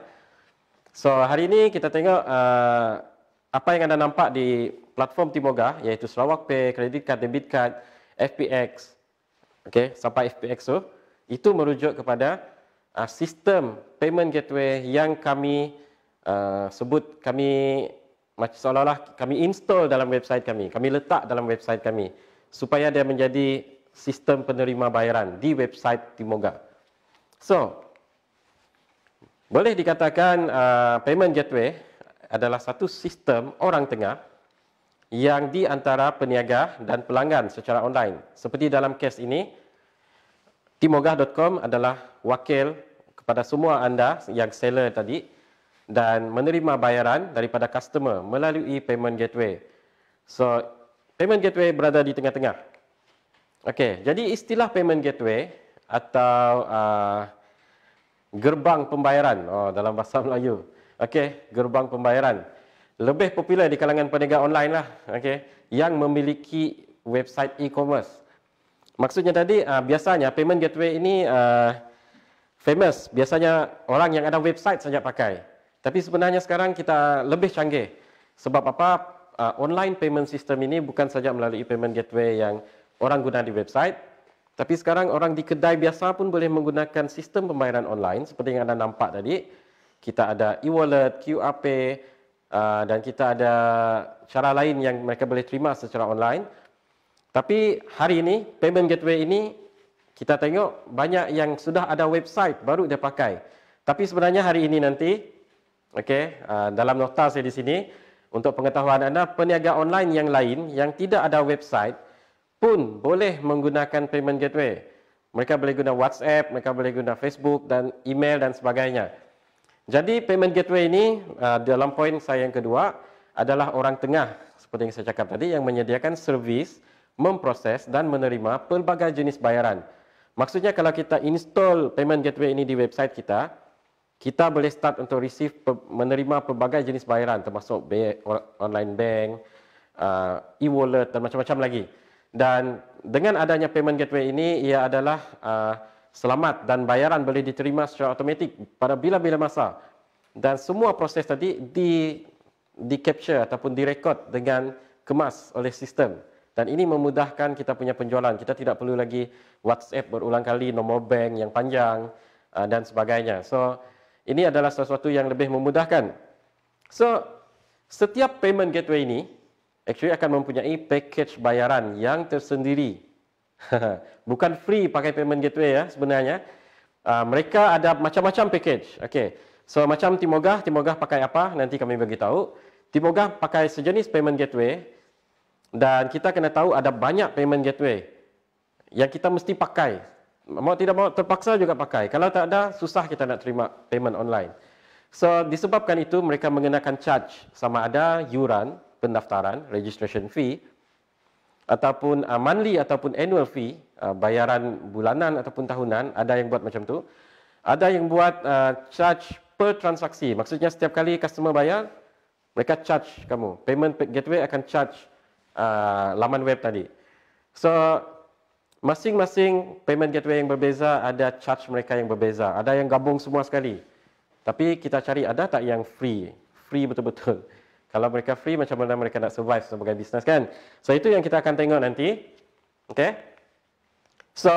So hari ini kita tengok uh, apa yang anda nampak di platform Timoga iaitu Sarawak Pay, Credit Card, Debit Card, FPX, okay, sampai FPX tu, itu merujuk kepada uh, sistem payment gateway yang kami uh, sebut kami macam seolah-olah kami install dalam website kami, kami letak dalam website kami supaya dia menjadi sistem penerima bayaran di website Timoga. So, boleh dikatakan uh, payment gateway adalah satu sistem orang tengah yang di antara peniaga dan pelanggan secara online. Seperti dalam kes ini, timogah.com adalah wakil kepada semua anda yang seller tadi dan menerima bayaran daripada customer melalui payment gateway. So, payment gateway berada di tengah-tengah. Okey, jadi istilah payment gateway atau uh, gerbang pembayaran oh, dalam bahasa Melayu. Okey, gerbang pembayaran. Lebih popular di kalangan peniaga online lah. Okey, yang memiliki website e-commerce. Maksudnya tadi, uh, biasanya payment gateway ini uh, famous. Biasanya orang yang ada website saja pakai. Tapi sebenarnya sekarang kita lebih canggih. Sebab apa? Uh, online payment system ini bukan saja melalui payment gateway yang orang guna di website. Tapi sekarang orang di kedai biasa pun boleh menggunakan sistem pembayaran online seperti yang anda nampak tadi kita ada e-wallet, QRP uh, dan kita ada cara lain yang mereka boleh terima secara online. Tapi hari ini payment gateway ini kita tengok banyak yang sudah ada website baru dia pakai. Tapi sebenarnya hari ini nanti, okay, uh, dalam nota saya di sini, untuk pengetahuan anda, peniaga online yang lain yang tidak ada website pun boleh menggunakan payment gateway. Mereka boleh guna WhatsApp, mereka boleh guna Facebook dan email dan sebagainya. Jadi payment gateway ini uh, dalam poin saya yang kedua adalah orang tengah seperti yang saya cakap tadi yang menyediakan servis memproses dan menerima pelbagai jenis bayaran. Maksudnya kalau kita install payment gateway ini di website kita, kita boleh start untuk receive menerima pelbagai jenis bayaran termasuk online bank, uh, e-wallet dan macam-macam lagi. Dan dengan adanya payment gateway ini ia adalah uh, selamat dan bayaran boleh diterima secara automatik pada bila-bila masa. Dan semua proses tadi di di capture ataupun direkod dengan kemas oleh sistem. Dan ini memudahkan kita punya penjualan. Kita tidak perlu lagi WhatsApp berulang kali, nombor bank yang panjang uh, dan sebagainya. So, ini adalah sesuatu yang lebih memudahkan. So, setiap payment gateway ini actually akan mempunyai package bayaran yang tersendiri. [LAUGHS] Bukan free pakai payment gateway ya sebenarnya. Uh, mereka ada macam-macam package. Okey, So macam Timogah, Timogah pakai apa? Nanti kami bagi tahu. Timogah pakai sejenis payment gateway dan kita kena tahu ada banyak payment gateway yang kita mesti pakai. Mau tidak mau terpaksa juga pakai. Kalau tak ada, susah kita nak terima payment online. So disebabkan itu mereka mengenakan charge sama ada yuran pendaftaran, registration fee ataupun uh, monthly ataupun annual fee, uh, bayaran bulanan ataupun tahunan, ada yang buat macam tu. Ada yang buat uh, charge per transaksi. Maksudnya setiap kali customer bayar, mereka charge kamu. Payment gateway akan charge uh, laman web tadi. So masing-masing payment gateway yang berbeza ada charge mereka yang berbeza. Ada yang gabung semua sekali. Tapi kita cari ada tak yang free? Free betul-betul. Kalau mereka free, macam mana mereka nak survive sebagai bisnes kan? So, itu yang kita akan tengok nanti. Okay? So,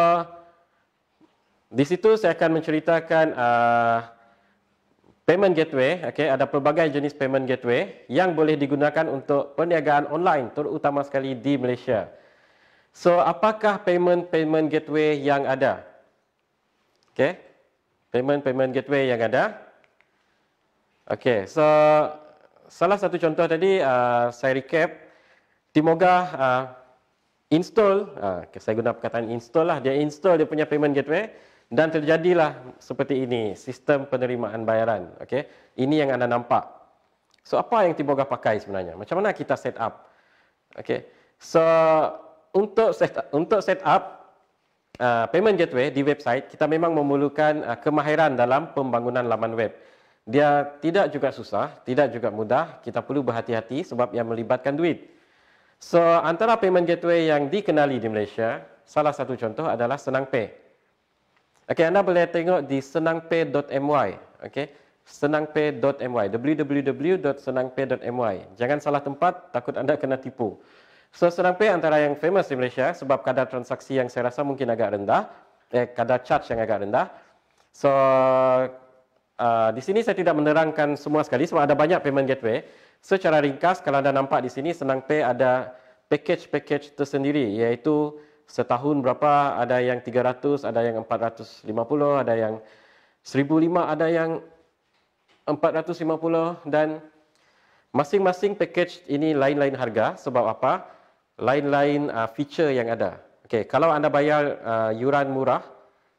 di situ saya akan menceritakan uh, payment gateway. Okay? Ada pelbagai jenis payment gateway yang boleh digunakan untuk perniagaan online, terutama sekali di Malaysia. So, apakah payment-payment gateway yang ada? Okay? Payment-payment gateway yang ada? Okay, so salah satu contoh tadi uh, saya recap Timoga uh, install uh, saya guna perkataan install lah dia install dia punya payment gateway dan terjadilah seperti ini sistem penerimaan bayaran okey ini yang anda nampak so apa yang Timoga pakai sebenarnya macam mana kita set up okey so untuk set untuk set up uh, payment gateway di website kita memang memerlukan uh, kemahiran dalam pembangunan laman web dia tidak juga susah, tidak juga mudah. Kita perlu berhati-hati sebab ia melibatkan duit. So, antara payment gateway yang dikenali di Malaysia, salah satu contoh adalah SenangPay. Okey, anda boleh tengok di senangpay.my. Okey, senangpay.my. www.senangpay.my. Jangan salah tempat, takut anda kena tipu. So, SenangPay antara yang famous di Malaysia sebab kadar transaksi yang saya rasa mungkin agak rendah. Eh, kadar charge yang agak rendah. So, Uh, di sini saya tidak menerangkan semua sekali sebab ada banyak payment gateway. Secara ringkas, kalau anda nampak di sini, Senang Pay ada package-package tersendiri iaitu setahun berapa, ada yang 300, ada yang 450, ada yang 1005, ada yang 450 dan masing-masing package ini lain-lain harga sebab apa? Lain-lain uh, feature yang ada. Okay, kalau anda bayar uh, yuran murah,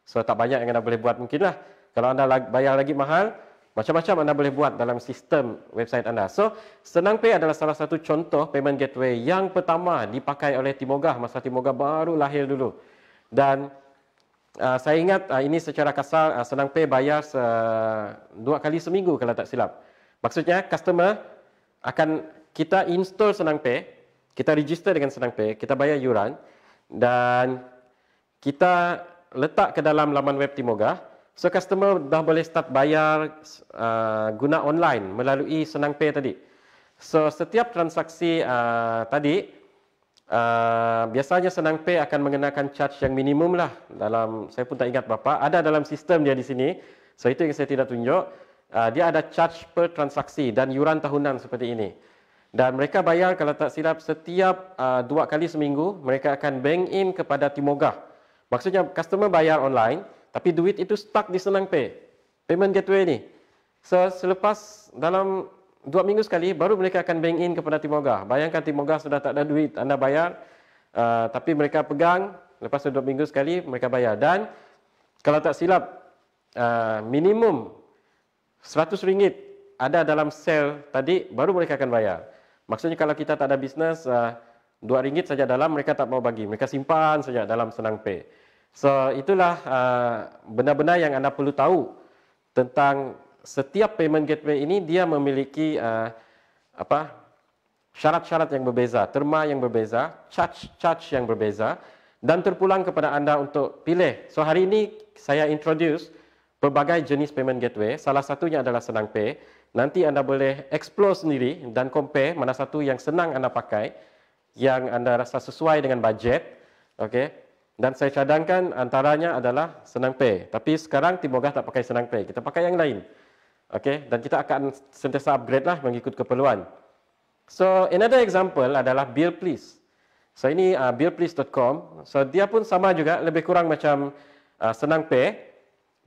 so tak banyak yang anda boleh buat mungkinlah. lah. Kalau anda bayar lagi mahal, macam-macam anda boleh buat dalam sistem website anda. So, SenangPay adalah salah satu contoh payment gateway yang pertama dipakai oleh Timogah masa Timogah baru lahir dulu. Dan uh, saya ingat uh, ini secara kasar uh, SenangPay bayar uh, dua kali seminggu kalau tak silap. Maksudnya customer akan kita install SenangPay, kita register dengan SenangPay, kita bayar yuran dan kita letak ke dalam laman web Timogah So customer dah boleh start bayar uh, guna online melalui Senang Pay tadi. So setiap transaksi uh, tadi uh, biasanya Senang Pay akan mengenakan charge yang minimum lah dalam saya pun tak ingat bapa. Ada dalam sistem dia di sini. So itu yang saya tidak tunjuk. Uh, dia ada charge per transaksi dan yuran tahunan seperti ini. Dan mereka bayar kalau tak silap setiap uh, dua kali seminggu mereka akan bank in kepada Timoga. Maksudnya customer bayar online tapi duit itu stuck di Senang Pay. Payment gateway ni So, selepas dalam dua minggu sekali, baru mereka akan bank in kepada Timoga. Bayangkan Timoga sudah tak ada duit, anda bayar. Uh, tapi mereka pegang, lepas dua minggu sekali, mereka bayar. Dan kalau tak silap, uh, minimum rm ringgit ada dalam sel tadi, baru mereka akan bayar. Maksudnya kalau kita tak ada bisnes, uh, RM2 saja dalam, mereka tak mau bagi. Mereka simpan saja dalam senang pay. So itulah uh, benar-benar uh, yang anda perlu tahu tentang setiap payment gateway ini dia memiliki uh, apa syarat-syarat yang berbeza, terma yang berbeza, charge-charge yang berbeza dan terpulang kepada anda untuk pilih. So hari ini saya introduce pelbagai jenis payment gateway. Salah satunya adalah Senang Pay. Nanti anda boleh explore sendiri dan compare mana satu yang senang anda pakai, yang anda rasa sesuai dengan budget. Okay. Dan saya cadangkan antaranya adalah senang pay. Tapi sekarang Timogah tak pakai senang pay. Kita pakai yang lain. Okay? Dan kita akan sentiasa upgrade lah mengikut keperluan. So, another example adalah Bill Please. So, ini uh, billplease.com. So, dia pun sama juga. Lebih kurang macam uh, senang pay.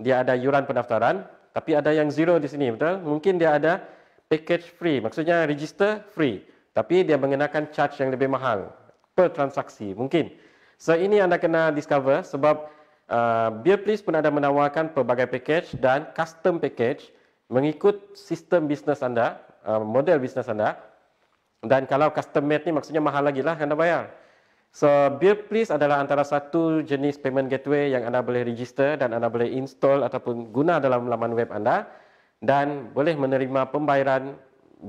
Dia ada yuran pendaftaran. Tapi ada yang zero di sini, betul? Mungkin dia ada package free. Maksudnya register free. Tapi dia mengenakan charge yang lebih mahal. Per transaksi, mungkin. Mungkin. So ini anda kena discover sebab uh, Beer Please pun ada menawarkan pelbagai package dan custom package mengikut sistem bisnes anda, uh, model bisnes anda. Dan kalau custom made ni maksudnya mahal lagi lah anda bayar. So Beer Please adalah antara satu jenis payment gateway yang anda boleh register dan anda boleh install ataupun guna dalam laman web anda dan boleh menerima pembayaran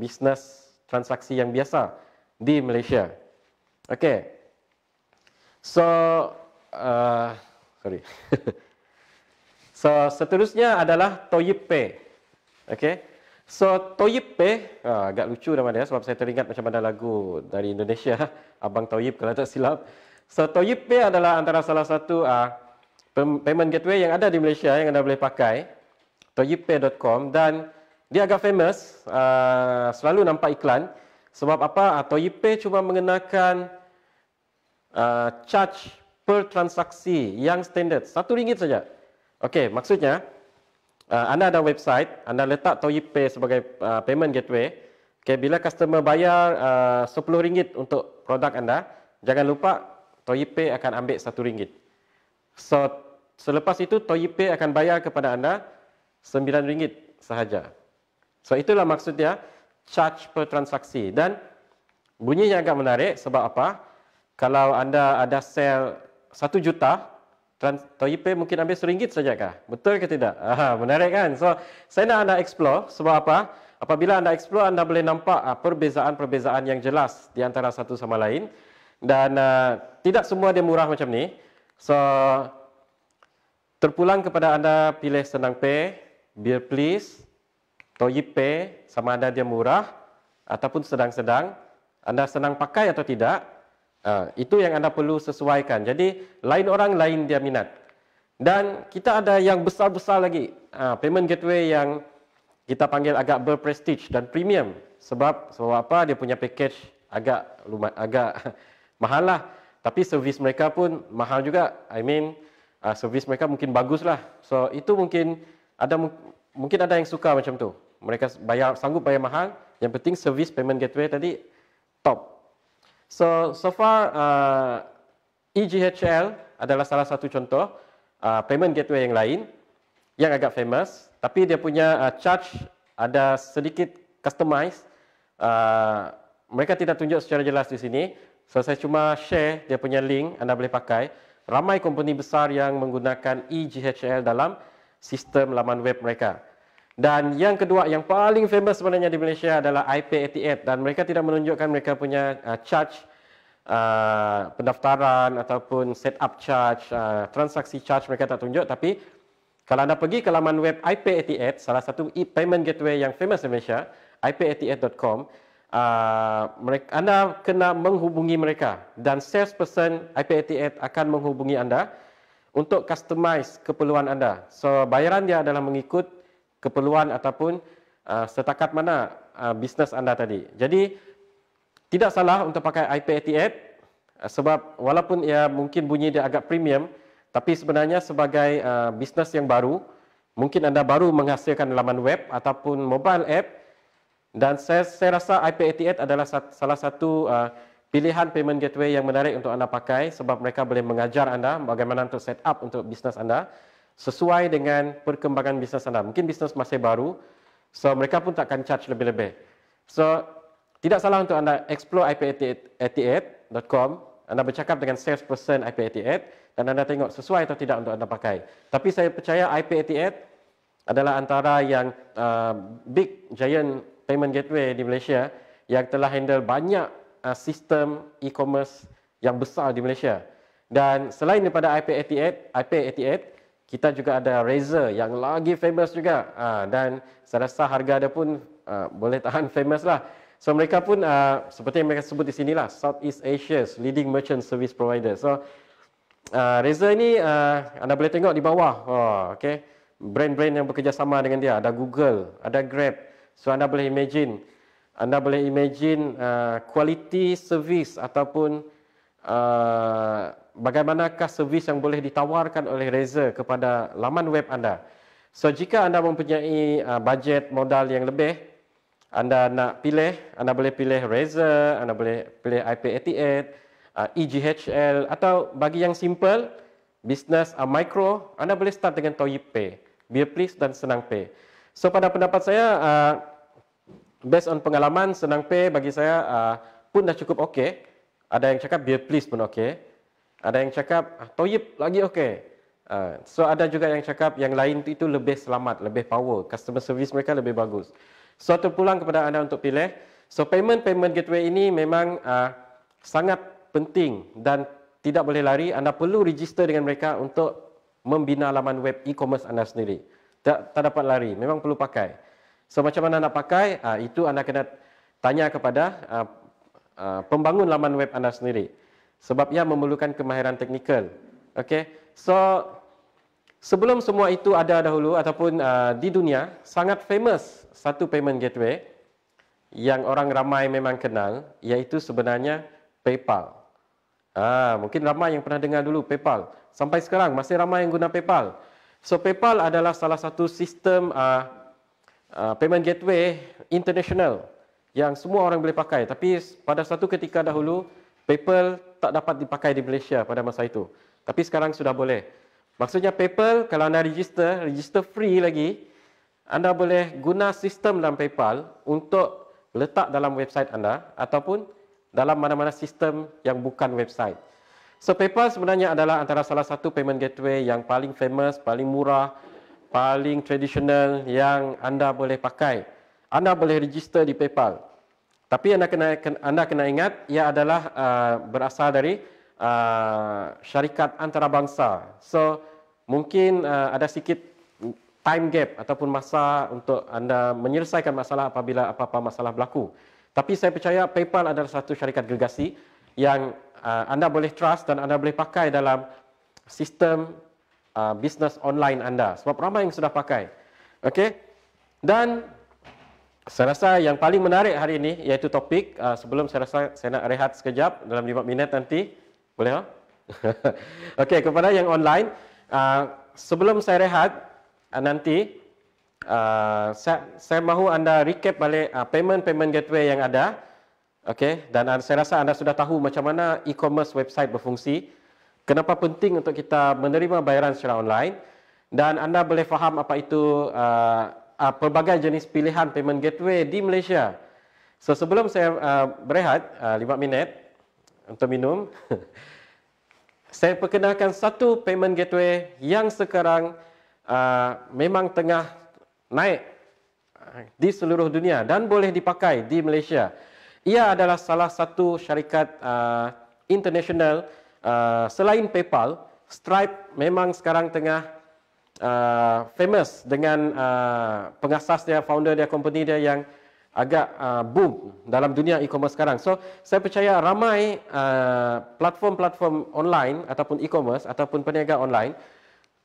bisnes transaksi yang biasa di Malaysia. Okey, So, uh, sorry. [LAUGHS] so, seterusnya adalah toyippe. Okay. So, toyippe, uh, ah, agak lucu nama ya, dia sebab saya teringat macam mana lagu dari Indonesia. [LAUGHS] Abang Toyip kalau tak silap. So, toyippe adalah antara salah satu uh, payment gateway yang ada di Malaysia yang anda boleh pakai. toyippe.com dan dia agak famous. Uh, selalu nampak iklan. Sebab apa? Uh, toyippe cuma mengenakan uh, charge per transaksi yang standard satu ringgit saja. Okey, maksudnya uh, anda ada website, anda letak ToyPay sebagai uh, payment gateway. Okey, bila customer bayar uh, sepuluh ringgit untuk produk anda, jangan lupa ToyPay akan ambil satu ringgit. So selepas itu ToyPay akan bayar kepada anda sembilan ringgit sahaja. So itulah maksudnya charge per transaksi dan bunyinya agak menarik sebab apa? kalau anda ada sel satu juta, Toyipe mungkin ambil seringgit sajakah? Betul ke tidak? Aha, menarik kan? So, saya nak anda explore sebab apa? Apabila anda explore, anda boleh nampak ah, perbezaan-perbezaan yang jelas di antara satu sama lain. Dan uh, tidak semua dia murah macam ni. So, terpulang kepada anda pilih senang pay, beer please, Toyipe sama ada dia murah ataupun sedang-sedang. Anda senang pakai atau tidak? Ha, itu yang anda perlu sesuaikan. Jadi lain orang lain dia minat. Dan kita ada yang besar-besar lagi. Uh, payment gateway yang kita panggil agak berprestige dan premium. Sebab sebab apa dia punya package agak lumat, agak [LAUGHS] mahal lah. Tapi servis mereka pun mahal juga. I mean uh, ah, servis mereka mungkin bagus lah. So itu mungkin ada mungkin ada yang suka macam tu. Mereka bayar sanggup bayar mahal. Yang penting servis payment gateway tadi top. So, so far, uh, EGHL adalah salah satu contoh uh, payment gateway yang lain yang agak famous. Tapi dia punya uh, charge ada sedikit customised. Uh, mereka tidak tunjuk secara jelas di sini. So, saya cuma share dia punya link, anda boleh pakai. Ramai company besar yang menggunakan EGHL dalam sistem laman web mereka. Dan yang kedua yang paling famous sebenarnya di Malaysia adalah IP88 dan mereka tidak menunjukkan mereka punya uh, charge uh, pendaftaran ataupun setup charge, uh, transaksi charge mereka tak tunjuk tapi kalau anda pergi ke laman web IP88, salah satu e-payment gateway yang famous di Malaysia, ip88.com, uh, mereka, anda kena menghubungi mereka dan salesperson IP88 akan menghubungi anda untuk customize keperluan anda. So, bayaran dia adalah mengikut keperluan ataupun uh, setakat mana uh, bisnes anda tadi. Jadi tidak salah untuk pakai IP ETF uh, sebab walaupun ia mungkin bunyi dia agak premium tapi sebenarnya sebagai uh, bisnes yang baru mungkin anda baru menghasilkan laman web ataupun mobile app dan saya, saya rasa IP ETF adalah sat, salah satu uh, pilihan payment gateway yang menarik untuk anda pakai sebab mereka boleh mengajar anda bagaimana untuk set up untuk bisnes anda sesuai dengan perkembangan bisnes anda. Mungkin bisnes masih baru, so mereka pun takkan charge lebih-lebih. So, tidak salah untuk anda explore ip88.com, anda bercakap dengan salesperson IP88 dan anda tengok sesuai atau tidak untuk anda pakai. Tapi saya percaya IP88 adalah antara yang uh, big giant payment gateway di Malaysia yang telah handle banyak uh, sistem e-commerce yang besar di Malaysia. Dan selain daripada IP88, IP88 kita juga ada Razer yang lagi famous juga uh, dan saya rasa harga dia pun uh, boleh tahan famous lah. So mereka pun uh, seperti yang mereka sebut di sini lah Southeast Asia's leading merchant service provider. So uh, Razer ini uh, anda boleh tengok di bawah. Oh, okay. Brand-brand yang bekerjasama dengan dia ada Google, ada Grab. So anda boleh imagine anda boleh imagine uh, quality service ataupun uh, bagaimanakah servis yang boleh ditawarkan oleh Razer kepada laman web anda. So jika anda mempunyai uh, bajet modal yang lebih, anda nak pilih, anda boleh pilih Razer, anda boleh pilih IP88, uh, eh, EGHL atau bagi yang simple, business uh, micro, anda boleh start dengan ToyiPay. Biar please dan senang pay. So pada pendapat saya, uh, based on pengalaman, senang pay bagi saya uh, pun dah cukup okey. Ada yang cakap beer please pun okey. Ada yang cakap ah, toyib lagi okey. Uh, ah, so ada juga yang cakap yang lain tu itu lebih selamat, lebih power, customer service mereka lebih bagus. So terpulang kepada anda untuk pilih. So payment payment gateway ini memang uh, sangat penting dan tidak boleh lari. Anda perlu register dengan mereka untuk membina laman web e-commerce anda sendiri. Tak, tak dapat lari, memang perlu pakai. So macam mana nak pakai? Uh, itu anda kena tanya kepada uh, Ah, pembangun laman web anda sendiri sebab ia memerlukan kemahiran teknikal. Okey. So sebelum semua itu ada dahulu ataupun uh, di dunia sangat famous satu payment gateway yang orang ramai memang kenal iaitu sebenarnya PayPal. Ah, mungkin ramai yang pernah dengar dulu PayPal. Sampai sekarang masih ramai yang guna PayPal. So PayPal adalah salah satu sistem uh, uh, payment gateway international yang semua orang boleh pakai. Tapi pada satu ketika dahulu, PayPal tak dapat dipakai di Malaysia pada masa itu. Tapi sekarang sudah boleh. Maksudnya PayPal, kalau anda register, register free lagi, anda boleh guna sistem dalam PayPal untuk letak dalam website anda ataupun dalam mana-mana sistem yang bukan website. So PayPal sebenarnya adalah antara salah satu payment gateway yang paling famous, paling murah, paling tradisional yang anda boleh pakai anda boleh register di PayPal. Tapi anda kena anda kena ingat ia adalah uh, berasal dari uh, syarikat antarabangsa. So mungkin uh, ada sedikit time gap ataupun masa untuk anda menyelesaikan masalah apabila apa-apa masalah berlaku. Tapi saya percaya PayPal adalah satu syarikat gergasi yang uh, anda boleh trust dan anda boleh pakai dalam sistem uh, bisnes online anda. Sebab ramai yang sudah pakai. Okay, Dan saya rasa yang paling menarik hari ini iaitu topik uh, sebelum saya rasa saya nak rehat sekejap dalam lima minit nanti. Boleh tak? [LAUGHS] Okey, kepada yang online, uh, sebelum saya rehat uh, nanti, uh, saya, saya mahu anda recap balik uh, payment-payment gateway yang ada. Okey, dan uh, saya rasa anda sudah tahu macam mana e-commerce website berfungsi. Kenapa penting untuk kita menerima bayaran secara online. Dan anda boleh faham apa itu uh, uh, pelbagai jenis pilihan payment gateway di Malaysia. So sebelum saya uh, berehat uh, minit untuk minum, [LAUGHS] saya perkenalkan satu payment gateway yang sekarang uh, memang tengah naik di seluruh dunia dan boleh dipakai di Malaysia. Ia adalah salah satu syarikat uh, international uh, selain PayPal, Stripe memang sekarang tengah uh, famous dengan uh, pengasas dia, founder dia, company dia yang agak uh, boom dalam dunia e-commerce sekarang. So, saya percaya ramai uh, platform-platform online ataupun e-commerce ataupun peniaga online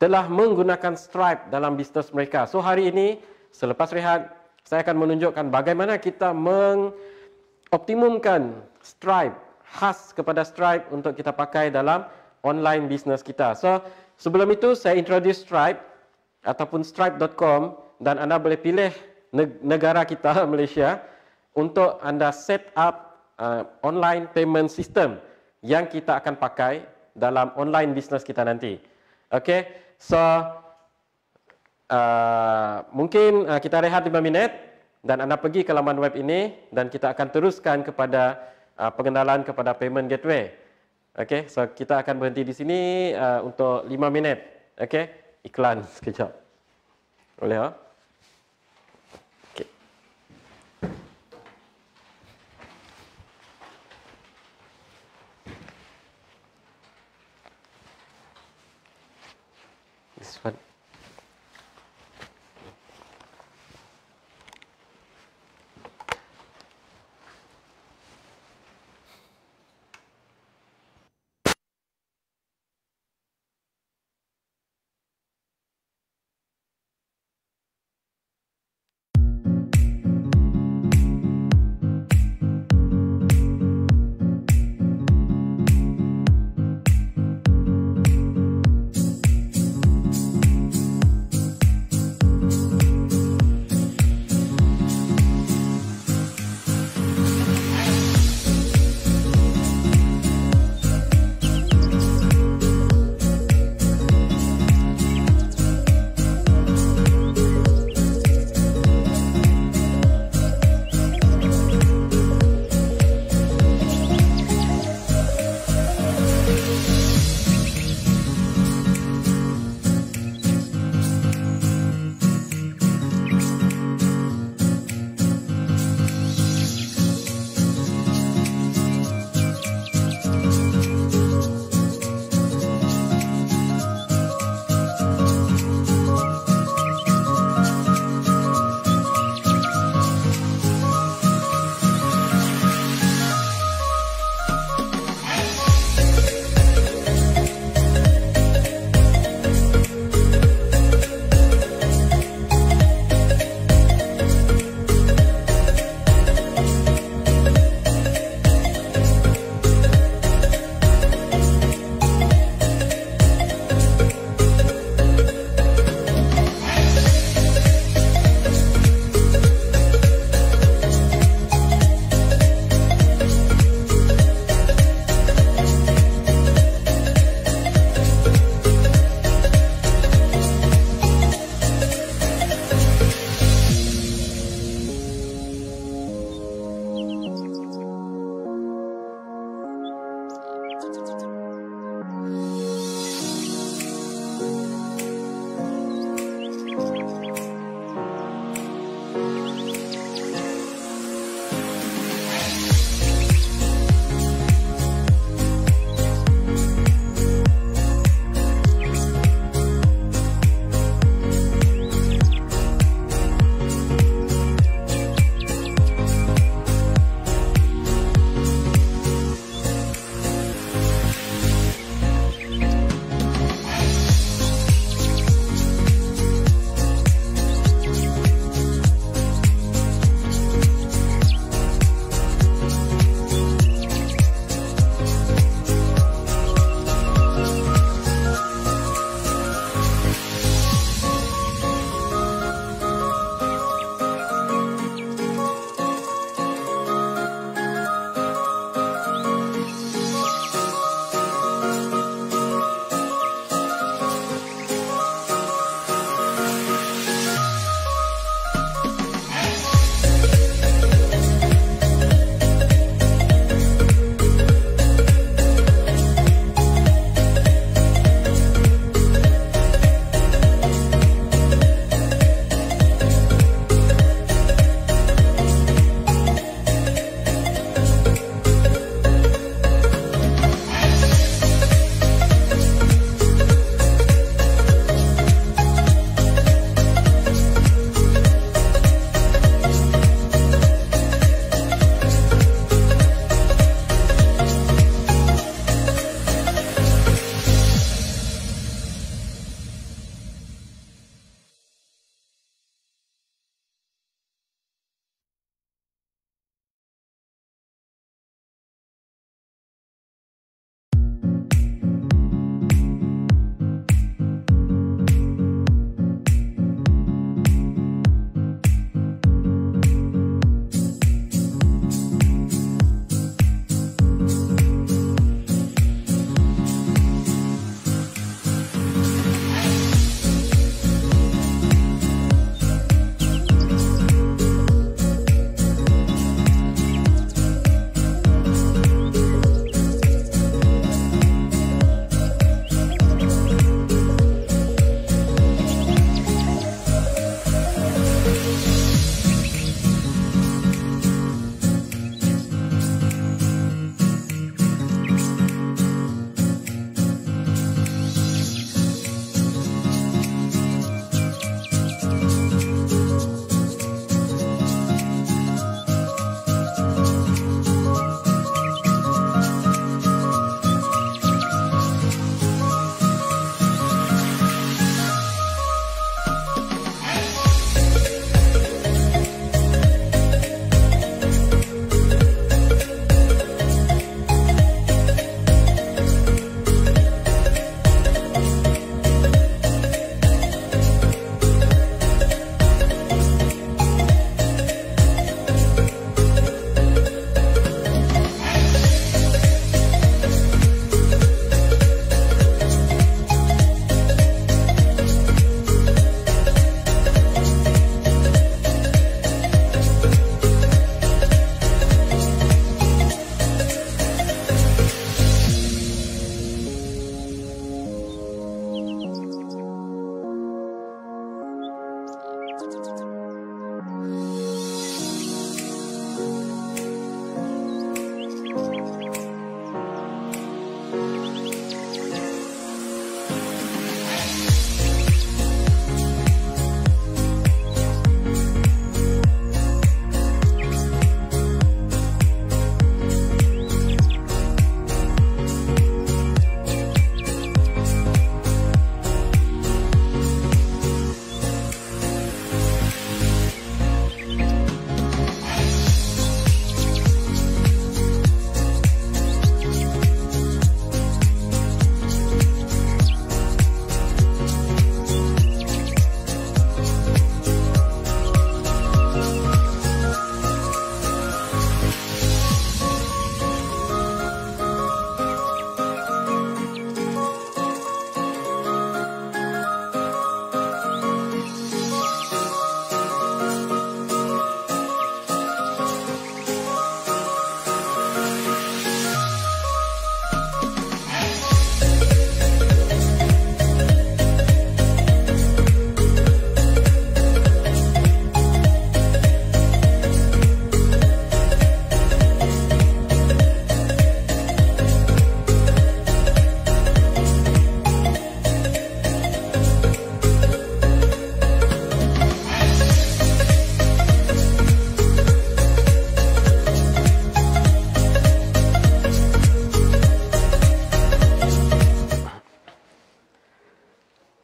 telah menggunakan Stripe dalam bisnes mereka. So, hari ini selepas rehat, saya akan menunjukkan bagaimana kita mengoptimumkan Stripe khas kepada Stripe untuk kita pakai dalam online bisnes kita. So, Sebelum itu, saya introduce Stripe ataupun stripe.com dan anda boleh pilih negara kita, [LAUGHS] Malaysia, untuk anda set up uh, online payment system yang kita akan pakai dalam online business kita nanti. Okay, so uh, mungkin uh, kita rehat lima minit dan anda pergi ke laman web ini dan kita akan teruskan kepada uh, pengenalan kepada payment gateway. Okay, so kita akan berhenti di sini uh, untuk 5 minit. Okay, iklan [LAUGHS] sekejap. Boleh tak? Ya? Huh?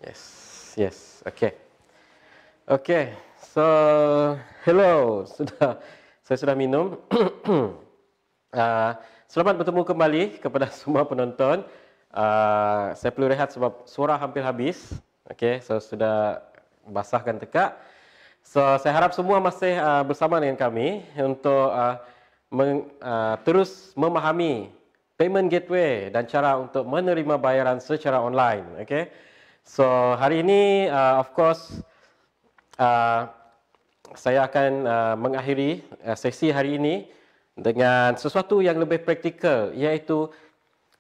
Yes, yes, okay. Okay, so hello, [LAUGHS] sudah saya sudah minum. [CLEARS THROAT] uh, selamat bertemu kembali kepada [LAUGHS] semua penonton. Uh, saya perlu rehat sebab suara hampir habis. Okay, so sudah basahkan tekak. So saya harap semua masih uh, bersama dengan kami untuk uh, meng, uh, terus memahami payment gateway dan cara untuk menerima bayaran secara online. Okay. So hari ini uh, of course uh, saya akan uh, mengakhiri uh, sesi hari ini dengan sesuatu yang lebih praktikal iaitu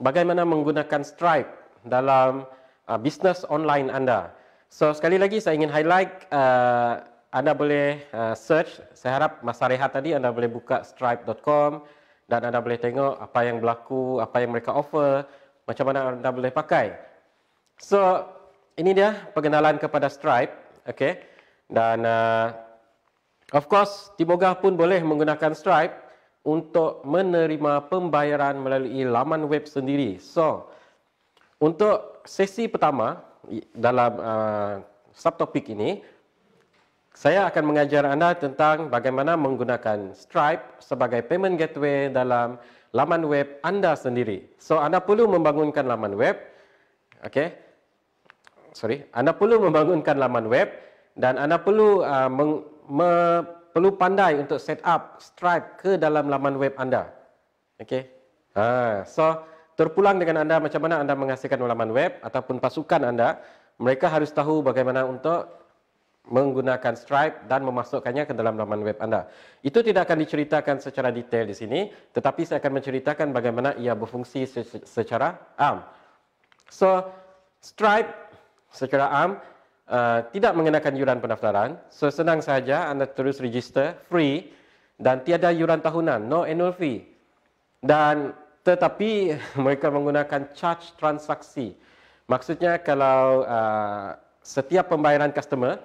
bagaimana menggunakan Stripe dalam uh, bisnes online anda. So sekali lagi saya ingin highlight uh, anda boleh uh, search saya harap masa rehat tadi anda boleh buka stripe.com dan anda boleh tengok apa yang berlaku, apa yang mereka offer, macam mana anda boleh pakai. So ini dia perkenalan kepada Stripe. Okay. Dan uh, of course, Timogah pun boleh menggunakan Stripe untuk menerima pembayaran melalui laman web sendiri. So, untuk sesi pertama dalam uh, subtopik ini, saya akan mengajar anda tentang bagaimana menggunakan Stripe sebagai payment gateway dalam laman web anda sendiri. So, anda perlu membangunkan laman web. Okay sorry, anda perlu membangunkan laman web dan anda perlu uh, meng, me, perlu pandai untuk set up Stripe ke dalam laman web anda. Okey. Ha, so terpulang dengan anda macam mana anda menghasilkan laman web ataupun pasukan anda, mereka harus tahu bagaimana untuk menggunakan Stripe dan memasukkannya ke dalam laman web anda. Itu tidak akan diceritakan secara detail di sini, tetapi saya akan menceritakan bagaimana ia berfungsi secara am. Um. So, Stripe secara am uh, tidak mengenakan yuran pendaftaran. So senang saja anda terus register free dan tiada yuran tahunan, no annual fee. Dan tetapi [LAUGHS] mereka menggunakan charge transaksi. Maksudnya kalau uh, setiap pembayaran customer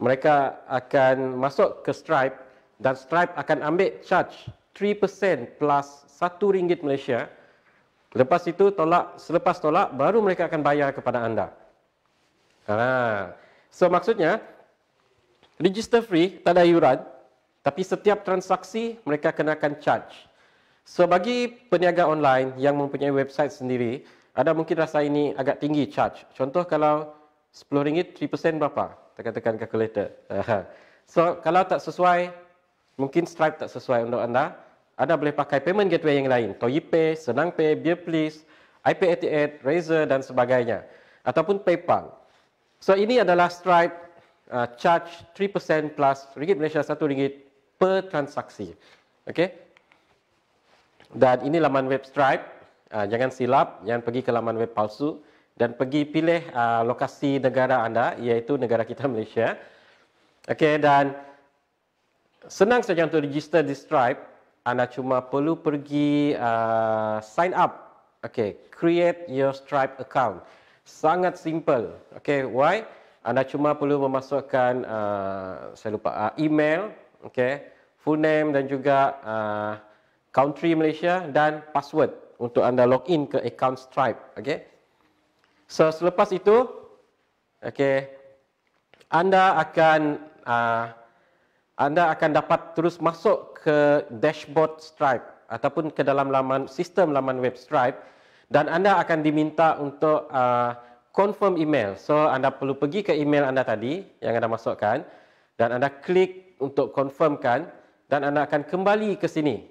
mereka akan masuk ke Stripe dan Stripe akan ambil charge 3% plus satu ringgit Malaysia. Lepas itu tolak selepas tolak baru mereka akan bayar kepada anda. Ha. So maksudnya register free, tak ada yuran, tapi setiap transaksi mereka kenakan charge. So bagi peniaga online yang mempunyai website sendiri, ada mungkin rasa ini agak tinggi charge. Contoh kalau RM10, 3% berapa? Tekan-tekan calculator. So kalau tak sesuai, mungkin Stripe tak sesuai untuk anda, anda boleh pakai payment gateway yang lain. Toyipay, SenangPay, Please, IP88, Razer dan sebagainya. Ataupun PayPal. So ini adalah Stripe uh, charge 3% plus ringgit Malaysia 1 ringgit per transaksi. Okay. Dan ini laman web Stripe. Uh, jangan silap, jangan pergi ke laman web palsu dan pergi pilih uh, lokasi negara anda iaitu negara kita [LAUGHS] Malaysia. Okay dan senang saja untuk register di Stripe. Anda cuma perlu pergi uh, sign up. Okay, create your Stripe account sangat simple. Okay, why? Anda cuma perlu memasukkan uh, saya lupa uh, email, okay, full name dan juga uh, country Malaysia dan password untuk anda log in ke account Stripe, okay? So selepas itu, okay, anda akan uh, anda akan dapat terus masuk ke dashboard Stripe ataupun ke dalam laman sistem laman web Stripe dan anda akan diminta untuk uh, confirm email. So anda perlu pergi ke email anda tadi yang anda masukkan dan anda klik untuk confirmkan dan anda akan kembali ke sini.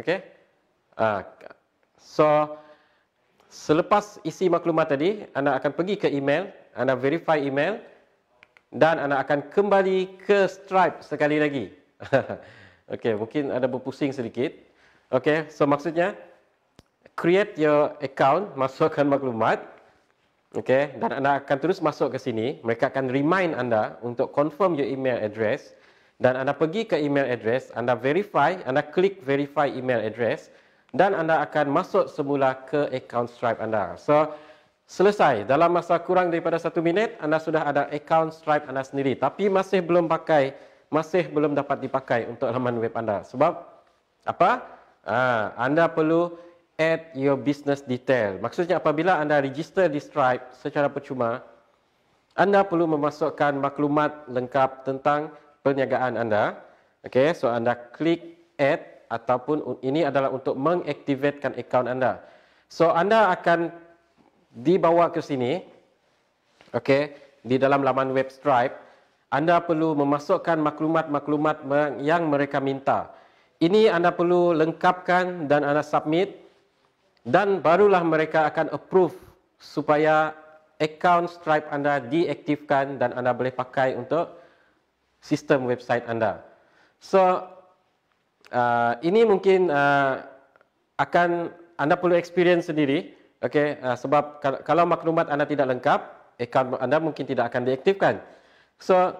Okey? Uh, ah, so selepas isi maklumat tadi, anda akan pergi ke email, anda verify email dan anda akan kembali ke Stripe sekali lagi. [LAUGHS] Okey, mungkin ada berpusing sedikit. Okey, so maksudnya create your account, masukkan maklumat. Okay, dan anda akan terus masuk ke sini. Mereka akan remind anda untuk confirm your email address. Dan anda pergi ke email address, anda verify, anda klik verify email address. Dan anda akan masuk semula ke account Stripe anda. So, selesai. Dalam masa kurang daripada satu minit, anda sudah ada account Stripe anda sendiri. Tapi masih belum pakai, masih belum dapat dipakai untuk laman web anda. Sebab, apa? Ah, anda perlu add your business detail. Maksudnya apabila anda register di Stripe secara percuma, anda perlu memasukkan maklumat lengkap tentang perniagaan anda. Okay, so anda klik add ataupun ini adalah untuk mengaktifkan akaun anda. So anda akan dibawa ke sini. Okay, di dalam laman web Stripe, anda perlu memasukkan maklumat-maklumat yang mereka minta. Ini anda perlu lengkapkan dan anda submit dan barulah mereka akan approve supaya account Stripe anda diaktifkan dan anda boleh pakai untuk sistem website anda. So uh, ini mungkin uh, akan anda perlu experience sendiri, okay? Uh, sebab kalau maklumat anda tidak lengkap, account anda mungkin tidak akan diaktifkan. So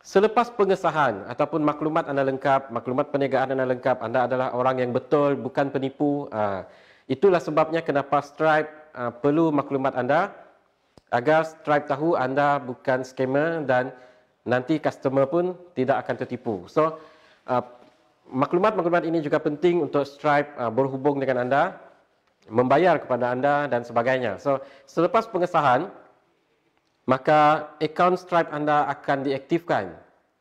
selepas pengesahan ataupun maklumat anda lengkap, maklumat perniagaan anda lengkap, anda adalah orang yang betul, bukan penipu. Uh, Itulah sebabnya kenapa Stripe uh, perlu maklumat anda agar Stripe tahu anda bukan scammer dan nanti customer pun tidak akan tertipu. So uh, maklumat-maklumat ini juga penting untuk Stripe uh, berhubung dengan anda, membayar kepada anda dan sebagainya. So selepas pengesahan maka akaun Stripe anda akan diaktifkan.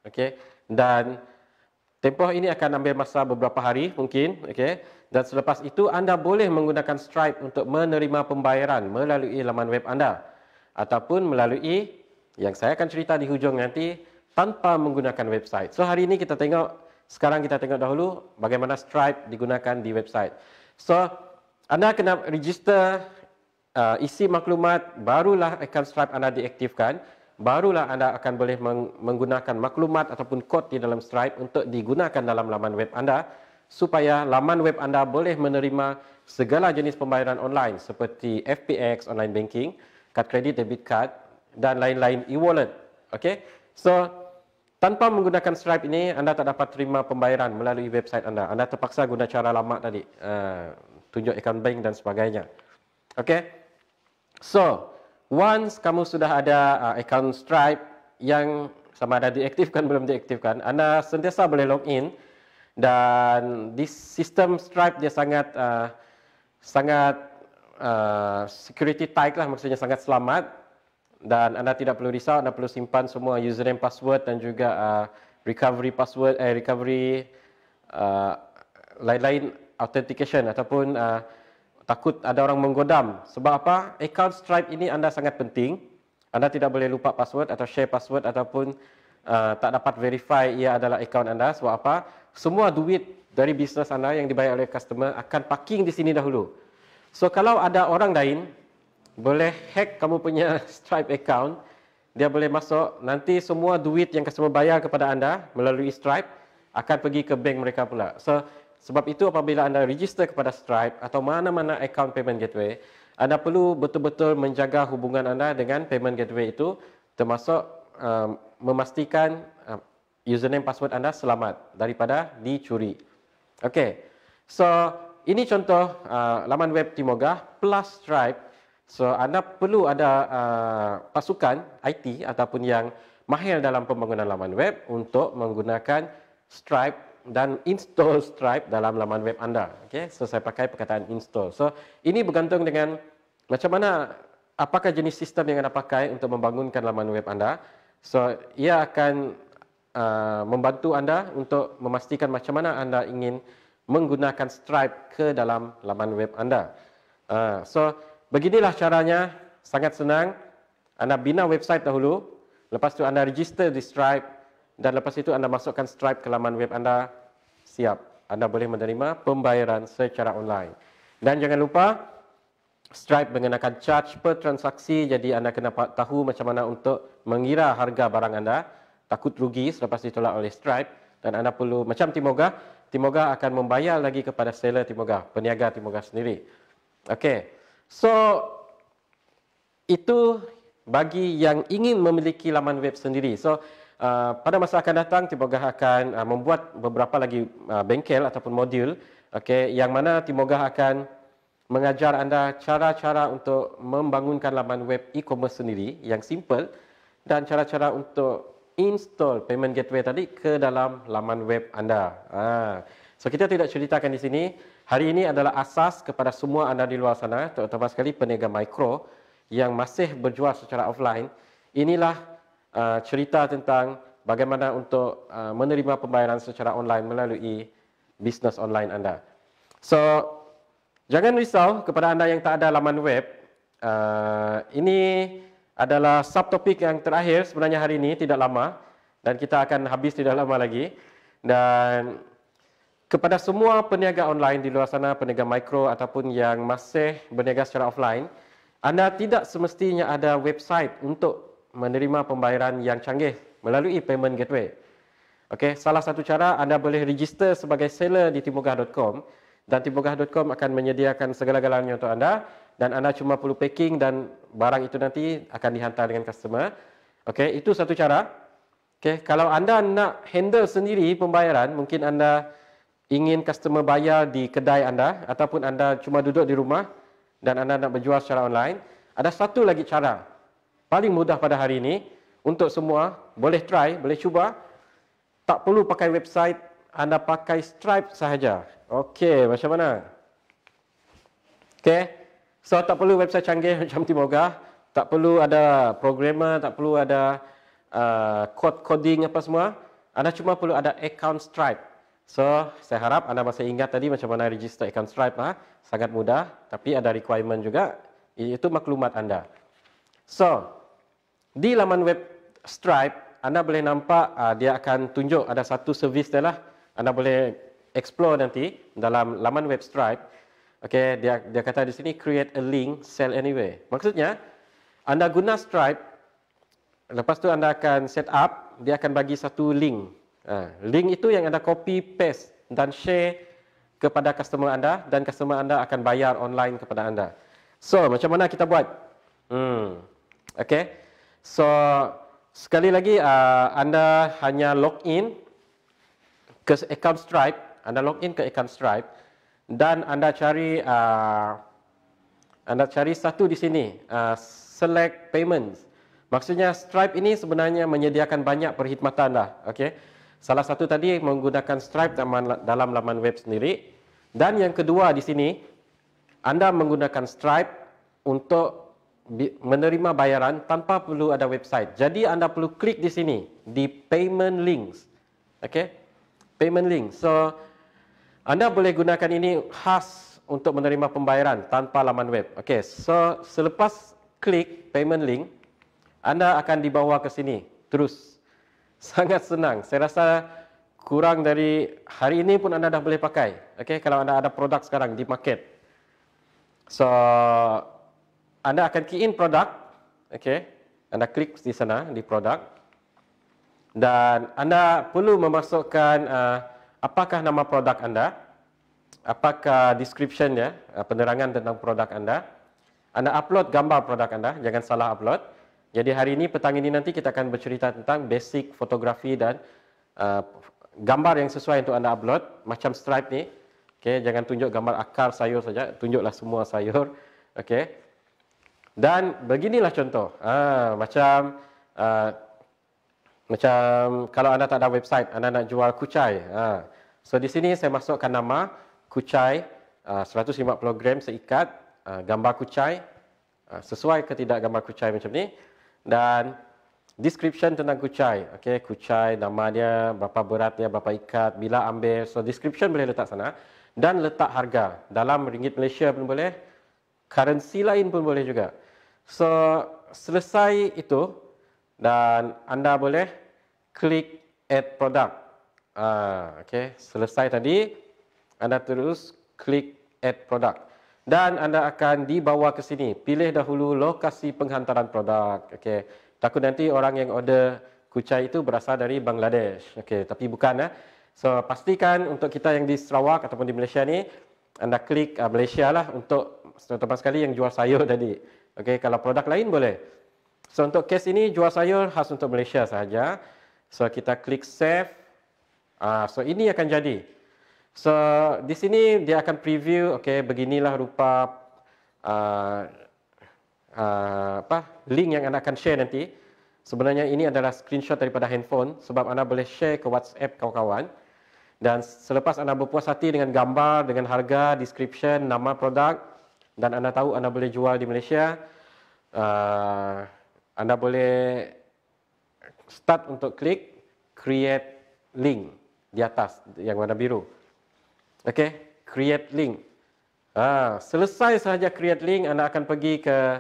okay? dan tempoh ini akan ambil masa beberapa hari mungkin okay? Dan selepas itu anda boleh menggunakan Stripe untuk menerima pembayaran melalui laman web anda ataupun melalui yang saya akan cerita di hujung nanti tanpa menggunakan website. So hari ini kita tengok sekarang kita tengok dahulu bagaimana Stripe digunakan di website. So anda kena register uh, isi maklumat barulah akan Stripe anda diaktifkan. Barulah anda akan boleh menggunakan maklumat ataupun kod di dalam Stripe untuk digunakan dalam laman web anda supaya laman web anda boleh menerima segala jenis pembayaran online seperti FPX online banking, kad kredit debit card dan lain-lain e-wallet. Okey. So tanpa menggunakan Stripe ini anda tak dapat terima pembayaran melalui website anda. Anda terpaksa guna cara lama tadi uh, tunjuk account bank dan sebagainya. Okey. So once kamu sudah ada uh, eh, account Stripe yang sama ada diaktifkan belum diaktifkan, anda sentiasa boleh log in dan this system stripe dia sangat uh, sangat uh, security tight lah maksudnya sangat selamat dan anda tidak perlu risau anda perlu simpan semua username password dan juga uh, recovery password eh recovery uh, lain-lain authentication ataupun uh, takut ada orang menggodam sebab apa account stripe ini anda sangat penting anda tidak boleh lupa password atau share password ataupun uh, tak dapat verify ia adalah account anda sebab apa semua duit dari bisnes anda yang dibayar oleh customer akan parking di sini dahulu. So kalau ada orang lain boleh hack kamu punya [LAUGHS] Stripe account, dia boleh masuk nanti semua duit yang customer bayar kepada anda melalui Stripe akan pergi ke bank mereka pula. So sebab itu apabila anda register kepada Stripe atau mana-mana account payment gateway, anda perlu betul-betul menjaga hubungan anda dengan payment gateway itu termasuk um, memastikan uh, username password anda selamat daripada dicuri. Okey. So, ini contoh uh, laman web Timoga plus Stripe. So, anda perlu ada uh, pasukan IT ataupun yang mahir dalam pembangunan laman web untuk menggunakan Stripe dan install Stripe dalam laman web anda. Okey. So, saya pakai perkataan install. So, ini bergantung dengan macam mana apakah jenis sistem yang anda pakai untuk membangunkan laman web anda. So, ia akan uh, membantu anda untuk memastikan macam mana anda ingin menggunakan Stripe ke dalam laman web anda. Uh, so, beginilah caranya. Sangat senang. Anda bina website dahulu. Lepas tu anda register di Stripe. Dan lepas itu anda masukkan Stripe ke laman web anda. Siap. Anda boleh menerima pembayaran secara online. Dan jangan lupa, Stripe mengenakan charge per transaksi. Jadi anda kena tahu macam mana untuk mengira harga barang anda takut rugi selepas ditolak oleh Stripe dan anda perlu macam Timoga, Timoga akan membayar lagi kepada seller Timoga, peniaga Timoga sendiri. Okey. So itu bagi yang ingin memiliki laman web sendiri. So uh, pada masa akan datang Timoga akan uh, membuat beberapa lagi uh, bengkel ataupun modul okey yang mana Timoga akan mengajar anda cara-cara untuk membangunkan laman web e-commerce sendiri yang simple dan cara-cara untuk install payment gateway tadi ke dalam laman web anda. Ha. So kita tidak ceritakan di sini. Hari ini adalah asas kepada semua anda di luar sana, terutama sekali peniaga mikro yang masih berjual secara offline. Inilah uh, cerita tentang bagaimana untuk uh, menerima pembayaran secara online melalui bisnes online anda. So, jangan risau kepada anda yang tak ada laman web. Uh, ini adalah subtopik yang terakhir sebenarnya hari ini tidak lama dan kita akan habis tidak lama lagi dan kepada semua peniaga online di luar sana peniaga mikro ataupun yang masih berniaga secara offline anda tidak semestinya ada website untuk menerima pembayaran yang canggih melalui payment gateway. Okey, salah satu cara anda boleh register sebagai seller di timogah.com dan timogah.com akan menyediakan segala-galanya untuk anda dan anda cuma perlu packing dan barang itu nanti akan dihantar dengan customer. Okey, itu satu cara. Okey, kalau anda nak handle sendiri pembayaran, mungkin anda ingin customer bayar di kedai anda ataupun anda cuma duduk di rumah dan anda nak berjual secara online, ada satu lagi cara paling mudah pada hari ini untuk semua boleh try, boleh cuba. Tak perlu pakai website, anda pakai Stripe sahaja. Okey, macam mana? Okey. So tak perlu website canggih macam Timoga, tak perlu ada programmer, tak perlu ada uh, code coding apa semua. Anda cuma perlu ada account Stripe. So saya harap anda masih ingat tadi macam mana register account Stripe ha? sangat mudah tapi ada requirement juga iaitu maklumat anda. So di laman web Stripe anda boleh nampak uh, dia akan tunjuk ada satu service dia lah. Anda boleh explore nanti dalam laman web Stripe. Okay, dia dia kata di sini create a link sell anywhere. Maksudnya anda guna Stripe lepas tu anda akan set up dia akan bagi satu link. Ha, link itu yang anda copy paste dan share kepada customer anda dan customer anda akan bayar online kepada anda. So, macam mana kita buat? Hmm. Okay. So, sekali lagi uh, anda hanya log in ke account Stripe. Anda log in ke account Stripe dan anda cari uh, anda cari satu di sini uh, select payments maksudnya Stripe ini sebenarnya menyediakan banyak perkhidmatan dah Okay, salah satu tadi menggunakan Stripe dalam dalam laman web sendiri dan yang kedua di sini anda menggunakan Stripe untuk menerima bayaran tanpa perlu ada website. Jadi anda perlu klik di sini di payment links. Okay, Payment links. So anda boleh gunakan ini khas untuk menerima pembayaran tanpa laman web. Okey, so selepas klik payment link, anda akan dibawa ke sini terus. [LAUGHS] Sangat senang. Saya rasa kurang dari hari ini pun anda dah boleh pakai. Okey, kalau anda ada produk sekarang di market. So anda akan key in produk. Okey. Anda klik di sana di produk. Dan anda perlu memasukkan uh, apakah nama produk anda, apakah descriptionnya, eh, penerangan tentang produk anda. Anda upload gambar produk anda, jangan salah upload. Jadi hari ini, petang ini nanti kita akan bercerita tentang basic fotografi dan uh, gambar yang sesuai untuk anda upload. Macam stripe ni. Okay, jangan tunjuk gambar akar sayur saja, tunjuklah semua sayur. Okay. Dan beginilah contoh. Ah, macam uh, macam kalau anda tak ada website, anda nak jual kucai. Ah, So di sini saya masukkan nama kucai 150 uh, gram seikat uh, gambar kucai uh, sesuai ke tidak gambar kucai macam ni dan description tentang kucai okey kucai nama dia berapa beratnya berapa ikat bila ambil so description boleh letak sana dan letak harga dalam ringgit Malaysia pun boleh currency lain pun boleh juga so selesai itu dan anda boleh klik add product Ah, okay, selesai tadi. Anda terus klik add product. Dan anda akan dibawa ke sini. Pilih dahulu lokasi penghantaran produk. Okay. Takut nanti orang yang order kucai itu berasal dari Bangladesh. Okay. Tapi bukan. Eh. So, pastikan untuk kita yang di Sarawak ataupun di Malaysia ni, anda klik uh, Malaysia lah untuk terutama sekali yang jual sayur [LAUGHS] tadi. Okay. Kalau produk lain boleh. So, untuk kes ini jual sayur khas untuk Malaysia sahaja. So, kita klik save. Ah, so ini akan jadi. So di sini dia akan preview. Okay, beginilah rupa uh, uh, apa link yang anda akan share nanti. Sebenarnya ini adalah screenshot daripada handphone sebab anda boleh share ke WhatsApp kawan-kawan. Dan selepas anda berpuas hati dengan gambar, dengan harga, description, nama produk dan anda tahu anda boleh jual di Malaysia, uh, anda boleh start untuk klik create link di atas yang warna biru. Okey, create link. Ah, selesai sahaja create link, anda akan pergi ke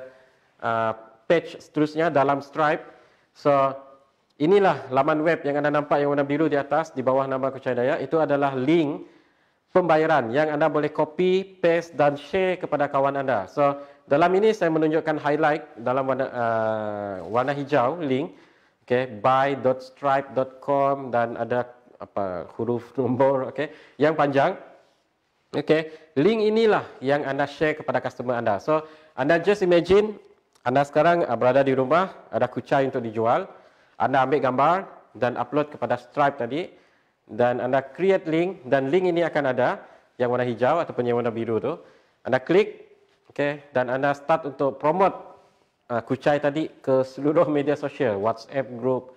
uh, page seterusnya dalam Stripe. So, inilah laman web yang anda nampak yang warna biru di atas, di bawah nama Kucaydaya. Itu adalah link pembayaran yang anda boleh copy, paste dan share kepada kawan anda. So, dalam ini saya menunjukkan highlight dalam warna, uh, warna hijau link. Okay, buy.stripe.com dan ada apa huruf nombor [LAUGHS] okey yang panjang okey link inilah yang anda share kepada customer anda so anda just imagine anda sekarang ah, berada di rumah ada kucai untuk dijual anda ambil gambar dan upload kepada Stripe tadi dan anda create link dan link ini akan ada yang warna hijau ataupun yang warna biru tu anda klik okey dan anda start untuk promote uh, kucai tadi ke seluruh [LAUGHS] media sosial WhatsApp group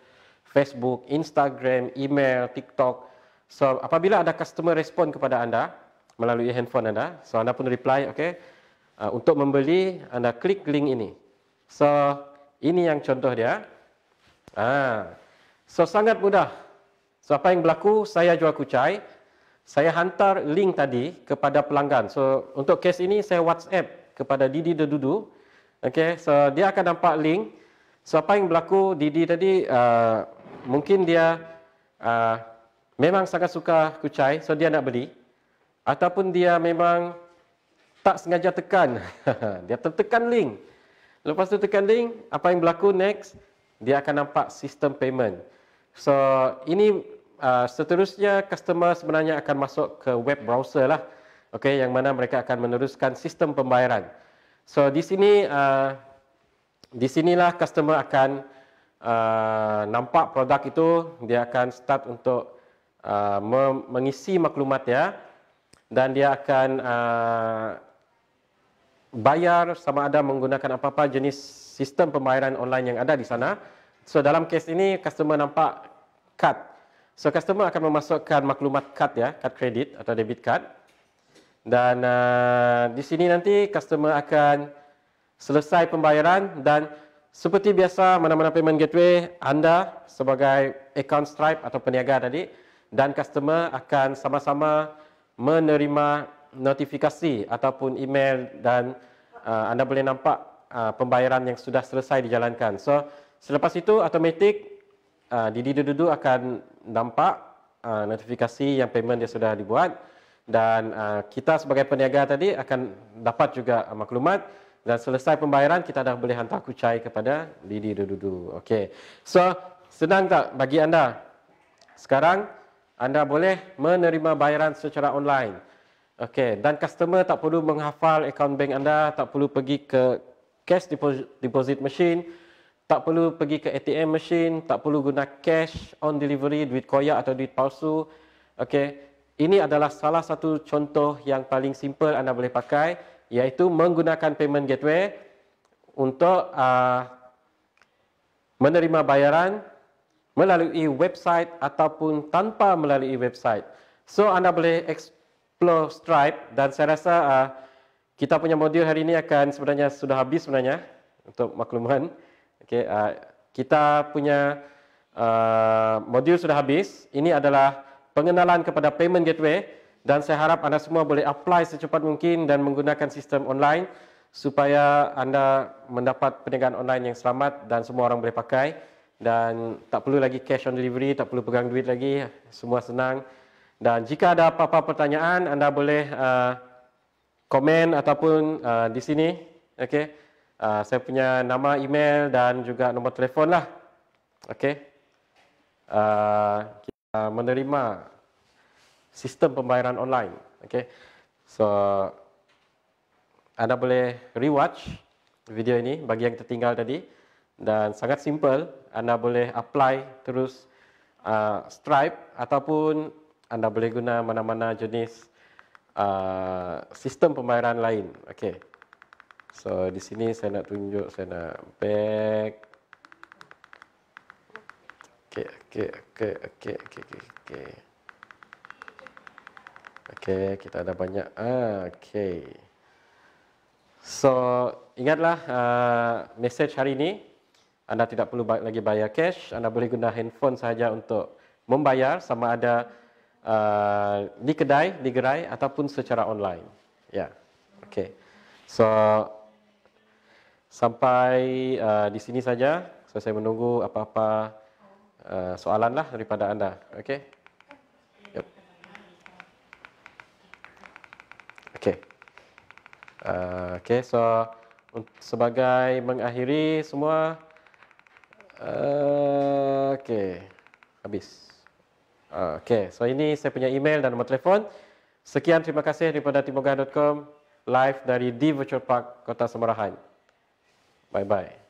Facebook, Instagram, email, TikTok. So apabila ada customer respon kepada anda melalui handphone anda, so anda pun reply, okay? Uh, untuk membeli anda klik link ini. So ini yang contoh dia. Ah, so sangat mudah. So apa yang berlaku? Saya jual kucai. Saya hantar link tadi kepada pelanggan. So untuk case ini saya WhatsApp kepada Didi Dedudu. Okay, so dia akan nampak link. So apa yang berlaku Didi tadi uh, mungkin dia uh, memang sangat suka kucai so dia nak beli ataupun dia memang tak sengaja tekan [LAUGHS] dia tertekan link lepas tu tekan link apa yang berlaku next dia akan nampak sistem payment so ini uh, seterusnya customer sebenarnya akan masuk ke web browser lah okay? yang mana mereka akan meneruskan sistem pembayaran so di sini uh, di sinilah customer akan Uh, nampak produk itu dia akan start untuk uh, mengisi ya dan dia akan uh, bayar sama ada menggunakan apa-apa jenis sistem pembayaran online yang ada di sana. So dalam kes ini customer nampak card. So customer akan memasukkan maklumat card ya, card kredit atau debit card. Dan uh, di sini nanti customer akan selesai pembayaran dan seperti biasa, mana-mana payment gateway, anda sebagai akaun Stripe atau peniaga tadi dan customer akan sama-sama menerima notifikasi ataupun email dan uh, anda boleh nampak uh, pembayaran yang sudah selesai dijalankan. So, selepas itu, automatic uh, Didi Dudu akan nampak uh, notifikasi yang payment dia sudah dibuat dan uh, kita sebagai peniaga tadi akan dapat juga maklumat. Dan selesai pembayaran, kita dah boleh hantar kucai kepada Lidi Dududu. Okay, So, senang tak bagi anda? Sekarang, anda boleh menerima bayaran secara online. Okay, Dan customer tak perlu menghafal akaun bank anda, tak perlu pergi ke cash deposit machine, tak perlu pergi ke ATM machine, tak perlu guna cash on delivery, duit koyak atau duit palsu. Okay, Ini adalah salah satu contoh yang paling simple anda boleh pakai iaitu menggunakan payment gateway untuk uh, menerima bayaran melalui website ataupun tanpa melalui website. So anda boleh explore Stripe dan saya rasa uh, kita punya modul hari ini akan sebenarnya sudah habis sebenarnya untuk makluman. Okay, uh, kita punya uh, modul sudah habis. Ini adalah pengenalan kepada payment gateway dan saya harap anda semua boleh apply secepat mungkin dan menggunakan sistem online supaya anda mendapat perniagaan online yang selamat dan semua orang boleh pakai dan tak perlu lagi cash on delivery, tak perlu pegang duit lagi, semua senang. Dan jika ada apa-apa pertanyaan, anda boleh uh, komen ataupun uh, di sini. Okay. Uh, saya punya nama email dan juga nombor telefon lah. Okay. Uh, kita menerima sistem pembayaran online. Okay. So, anda boleh rewatch video ini bagi yang tertinggal tadi. Dan sangat simple, anda boleh apply terus uh, Stripe ataupun anda boleh guna mana-mana jenis uh, sistem pembayaran lain. Okay. So, di sini saya nak tunjuk, saya nak back. Okay, okay, okay, okay, okay, okay. Okey, kita ada banyak. Okey. So, ingatlah uh, message hari ini. Anda tidak perlu lagi bayar cash. Anda boleh guna handphone saja untuk membayar sama ada uh, di kedai, di gerai ataupun secara online. Ya. Yeah. Okey. So, sampai uh, di sini saja. saya menunggu apa-apa uh, soalan lah daripada anda. Okey. Uh, okay, so sebagai mengakhiri semua, uh, okay, habis. Uh, okay, so ini saya punya email dan nombor telefon. Sekian terima kasih daripada timogah.com live dari di Virtual Park Kota Semarahan. Bye bye.